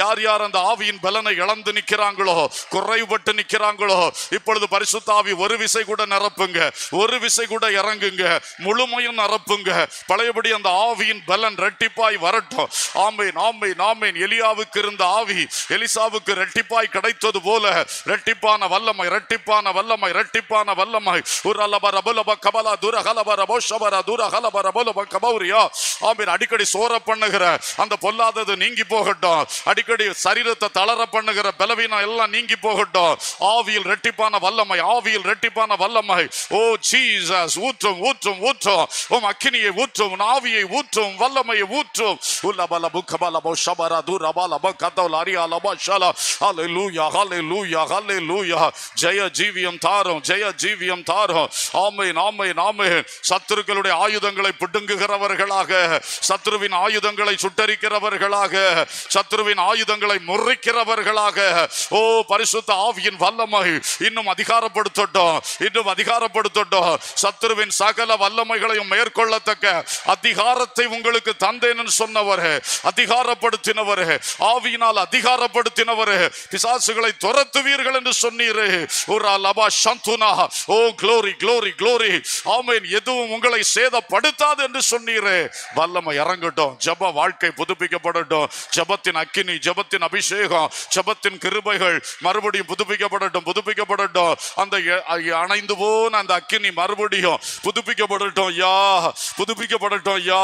யார் யார் அந்த ஆவியின் பலனை இழந்து நிற்கிறாங்களோ குறைபட்டு நிற்கிறாங்களோ இப்பொழுது பரிசுத்தாவி ஒரு விசை கூட நிரப்புங்க ஒரு விசை கூட இறங்குங்க முழுமையும் நிரப்புங்க பழையபடி அந்த ஆவியின் பலன் ரெட்டிப்பாய் வரட்டும் ஆமேன் ஆமேன் ஆமேன் எலியாவுக்கு இருந்த ஆவி எலிசாவுக்கு ரெட்டிப்பாய் கிடைத்தது போல ரெட்டிப்பான வல்லமை ரெட்டிப்பான வல்லமை ரெட்டிப்பான வல்லமை உரலபர புலப கபலா துர கலபர போஷபர துர கலபர புலப கபௌரியா ஆமீன் அடிக்கடி சோர பண்ணுகிற அந்த பொல்லாதது நீங்கி போகட்டும் அடிக்கடி சரீரத்தை தளர பண்ணுகிற பலவீனம் எல்லாம் நீங்கி போகட்டும் ஆவியில் ரெட்டிப்பான வல்லமை ஆவியில் ரெட்டிப்பான வல்லமை ஓ ஜீசஸ் ஊற்றும் ஊற்றும் ஊற்றும் ஓம் அக்கினியை ஊற்றும் ஊற்றும் நாவியை ஊற்றும் வல்லமையை ஊற்றும் உள்ளபல புக்கபலபோ ஷபரது ரபலப கதவல் அரியாலப ஷல ஹலே லூயா ஹலே லூயா ஹலே லூயா ஜெய ஜீவியம் தாரும் ஜெய ஜீவியம் தாரும் ஆமை நாமை நாமே சத்துருக்களுடைய ஆயுதங்களை பிடுங்குகிறவர்களாக சத்ருவின் ஆயுதங்களை சுட்டரிக்கிறவர்களாக சத்ருவின் ஆயுதங்களை முறிக்கிறவர்களாக ஓ பரிசுத்த ஆவியின் வல்லமை இன்னும் அதிகாரப்படுத்தட்டும் இன்னும் அதிகாரப்படுத்தட்டும் சத்ருவின் சகல வல்லமைகளையும் மேற்கொள்ளத்தக்க அதிகாரத்தை உங்களுக்கு தந்தேன் சொன்னவர் அதிகாரப்படுத்தினவர் ஆவியினால் அதிகாரப்படுத்தினவர் பிசாசுகளை துரத்துவீர்கள் என்று சொன்னீர் ஒரு அலபா சந்துனா ஓ குளோரி குளோரி குளோரி ஆமேன் எதுவும் உங்களை சேதப்படுத்தாது என்று சொன்னீரே வல்லமை இறங்கட்டும் ஜப வாழ்க்கை புதுப்பிக்கப்படட்டும் ஜபத்தின் அக்கினி ஜபத்தின் அபிஷேகம் ஜபத்தின் கிருபைகள் மறுபடியும் புதுப்பிக்கப்படட்டும் புதுப்பிக்கப்படட்டும் அந்த அணைந்து போன அந்த அக்கினி மறுபடியும் புதுப்பிக்கப்படட்டும் யா புதுப்பிக்க அணைக்கப்படட்டும் ஐயா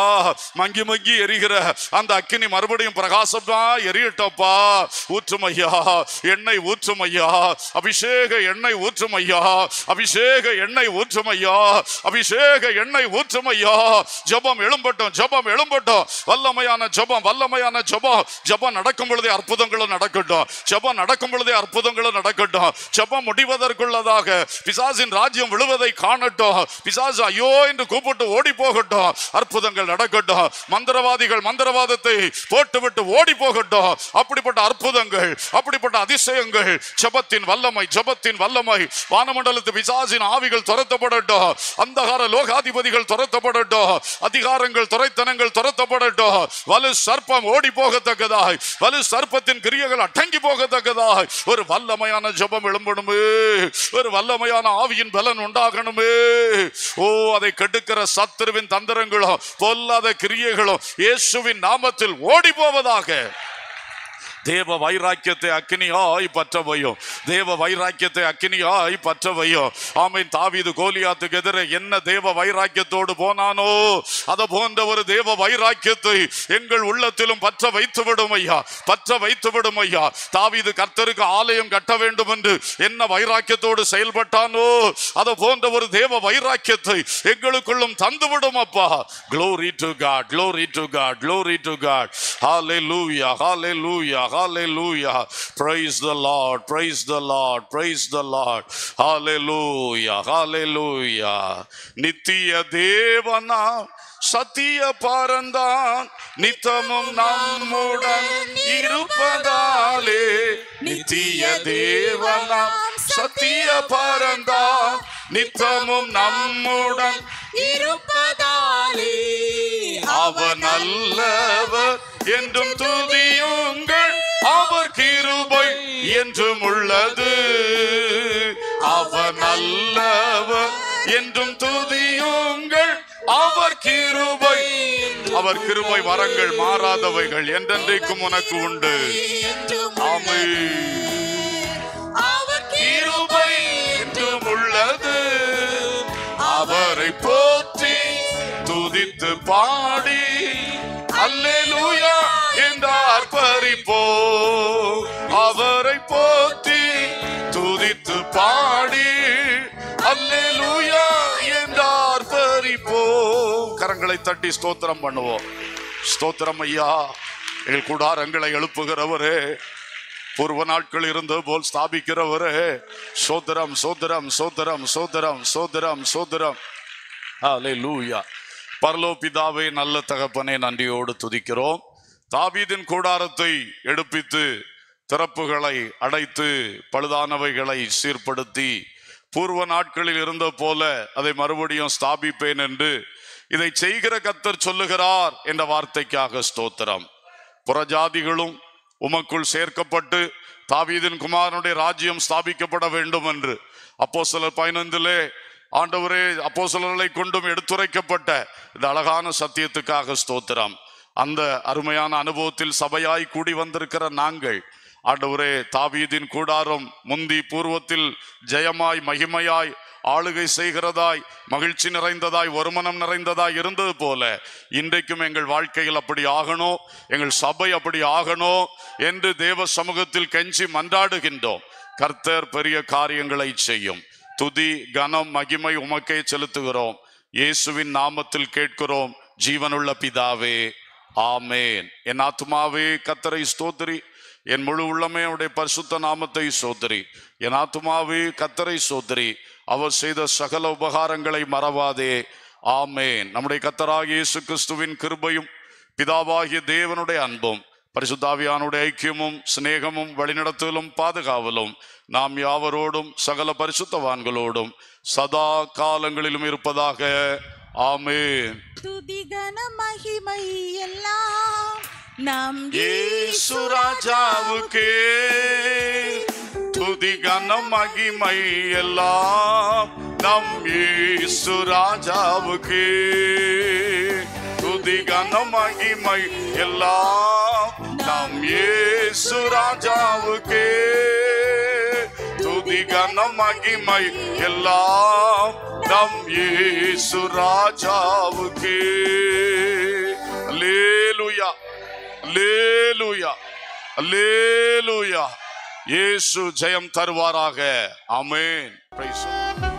மங்கி மங்கி எரிகிற அந்த அக்கினி மறுபடியும் பிரகாசம் தான் எரியட்டப்பா ஊற்றும் ஐயா எண்ணெய் ஊற்றும் ஐயா அபிஷேக எண்ணெய் ஊற்றும் ஐயா அபிஷேக எண்ணெய் ஊற்றும் ஐயா அபிஷேக எண்ணெய் ஊற்றும் ஐயா ஜபம் எழும்பட்டும் ஜபம் எழும்பட்டும் வல்லமையான ஜபம் வல்லமையான ஜபம் ஜபம் நடக்கும் பொழுதே அற்புதங்களும் நடக்கட்டும் ஜபம் நடக்கும் பொழுதே அற்புதங்களும் நடக்கட்டும் ஜபம் முடிவதற்குள்ளதாக பிசாசின் ராஜ்யம் விழுவதை காணட்டும் பிசாசு ஐயோ என்று கூப்பிட்டு ஓடி போகட்டும் அற்புதங்கள் நடக்கட்டும் மந்திரவாதிகள் மந்திரவாதத்தை போட்டுவிட்டு ஓடி போகட்டும் அப்படிப்பட்ட அற்புதங்கள் அப்படிப்பட்ட அதிசயங்கள் ஜபத்தின் வல்லமை ஜபத்தின் வல்லமை வானமண்டலத்து விசாசின் ஆவிகள் துரத்தப்படட்டும் அந்தகார லோகாதிபதிகள் துரத்தப்படட்டும் அதிகாரங்கள் துறைத்தனங்கள் துரத்தப்படட்டும் வலு சர்ப்பம் ஓடி போகத்தக்கதாக வலு சர்ப்பத்தின் கிரியைகள் அடங்கி போகத்தக்கதாக ஒரு வல்லமையான ஜபம் எழும்பணுமே ஒரு வல்லமையான ஆவியின் பலன் உண்டாகணுமே ஓ அதை கெடுக்கிற சத்துருவின் தந்திரங்கள் எண்ணங்களும் பொல்லாத கிரியைகளும் இயேசுவின் நாமத்தில் ஓடி போவதாக தேவ வைராக்கியத்தை அக்னியாய் பற்ற வையோ தேவ வைராக்கியத்தை அக்னியாய் பற்ற வையோ ஆமீன் தாவிது கோலியாத்துக்கு எதிரே என்ன தேவ வைராக்கியத்தோடு போனானோ அதை போன்ற ஒரு தேவ வைராக்கியத்தை எங்கள் உள்ளத்திலும் பற்ற வைத்து விடும் ஐயா பற்ற வைத்து விடும் ஐயா தாவிது கர்த்தருக்கு ஆலயம் கட்ட வேண்டும் என்று என்ன வைராக்கியத்தோடு செயல்பட்டானோ அதை போன்ற ஒரு தேவ வைராக்கியத்தை எங்களுக்குள்ளும் தந்துவிடும் அப்பா glory to God glory to God glory to God hallelujah ஹாலே லூயா ஹalleluya praise the lord praise the lord praise the lord hallelujah hallelujah நித்திய தேவனா சத்திய பாரந்தான் நித்தமும் நம்முடன் இருப்பதாலே நித்திய தேவனாம் சத்திய பாரந்தான் நித்தமும் நம்முடன் இருப்பதாலே அவன் அல்லவர் என்றும் துதியுங்கள் என்றும் உள்ளது அவர் நல்லவர் என்றும் துதியுங்கள் அவர் கிருபை அவர் கிருபை வரங்கள் மாறாதவைகள் என்றென்றைக்கும் உனக்கு உண்டு ஆமை அவர் கிருபை என்றும் உள்ளது அவரை போற்றி துதித்து பாடி பறிப்போ அவரை போத்தி துதித்து பாடி அல்லேலூயா என்றார் பறிப்போ கரங்களை தட்டி ஸ்தோத்திரம் பண்ணுவோம் ஸ்தோத்திரம் ஐயா எங்கள் கூடாரங்களை எழுப்புகிறவரே பூர்வ நாட்கள் இருந்து போல் ஸ்தாபிக்கிறவரே சோதரம் சோதரம் சோதரம் சோதரம் சோதரம் சோதரம் அலே லூயா பரலோபிதாவே நல்ல தகப்பனை நன்றியோடு துதிக்கிறோம் தாவீதின் கூடாரத்தை எடுப்பித்து திறப்புகளை அடைத்து பழுதானவைகளை சீர்படுத்தி பூர்வ நாட்களில் இருந்த போல அதை மறுபடியும் ஸ்தாபிப்பேன் என்று இதை செய்கிற கத்தர் சொல்லுகிறார் என்ற வார்த்தைக்காக ஸ்தோத்திரம் புறஜாதிகளும் உமக்குள் சேர்க்கப்பட்டு தாவீதின் குமாரனுடைய ராஜ்யம் ஸ்தாபிக்கப்பட வேண்டும் என்று அப்போ சிலர் பதினைந்திலே ஆண்டவரே அப்போ சிலர்களை கொண்டும் எடுத்துரைக்கப்பட்ட இந்த அழகான சத்தியத்துக்காக ஸ்தோத்திரம் அந்த அருமையான அனுபவத்தில் சபையாய் கூடி வந்திருக்கிற நாங்கள் ஆண்டவரே தாவீதின் கூடாரம் முந்தி பூர்வத்தில் ஜெயமாய் மகிமையாய் ஆளுகை செய்கிறதாய் மகிழ்ச்சி நிறைந்ததாய் ஒருமனம் நிறைந்ததாய் இருந்தது போல இன்றைக்கும் எங்கள் வாழ்க்கையில் அப்படி ஆகணும் எங்கள் சபை அப்படி ஆகணும் என்று தேவ சமூகத்தில் கெஞ்சி மன்றாடுகின்றோம் கர்த்தர் பெரிய காரியங்களை செய்யும் துதி கனம் மகிமை உமக்கே செலுத்துகிறோம் இயேசுவின் நாமத்தில் கேட்கிறோம் ஜீவனுள்ள பிதாவே ஆமேன் என் ஆத்மாவே கத்தரை ஸ்தோத்ரி என் முழு உள்ளமே அவருடைய பரிசுத்த நாமத்தை சோதரி என் ஆத்மாவே கத்தரை சோதரி அவர் செய்த சகல உபகாரங்களை மறவாதே ஆமேன் நம்முடைய கத்தராக இயேசு கிறிஸ்துவின் கிருபையும் பிதாவாகிய தேவனுடைய அன்பும் பரிசுத்தாவியானுடைய ஐக்கியமும் சிநேகமும் வழிநடத்தலும் பாதுகாவலும் நாம் யாவரோடும் சகல பரிசுத்தவான்களோடும் சதா காலங்களிலும் இருப்பதாக ஆமே துதிகன மகிமை எல்லாம் நம் இயேசு ராஜாவுக்கு துதிகன மகிமை எல்லாம் நம் இயேசு ராஜாவுக்கு துதிகன மகிமை எல்லாம் நம் இயேசு ராஜாவுக்கே துதி கனம் மகிமை எல்லாம் நம் ஏசு ராஜாவுக்கு லேலுயா லேலுயா லேலுயா இயேசு ஜெயம் தருவாராக அமேன் பிரைஸ்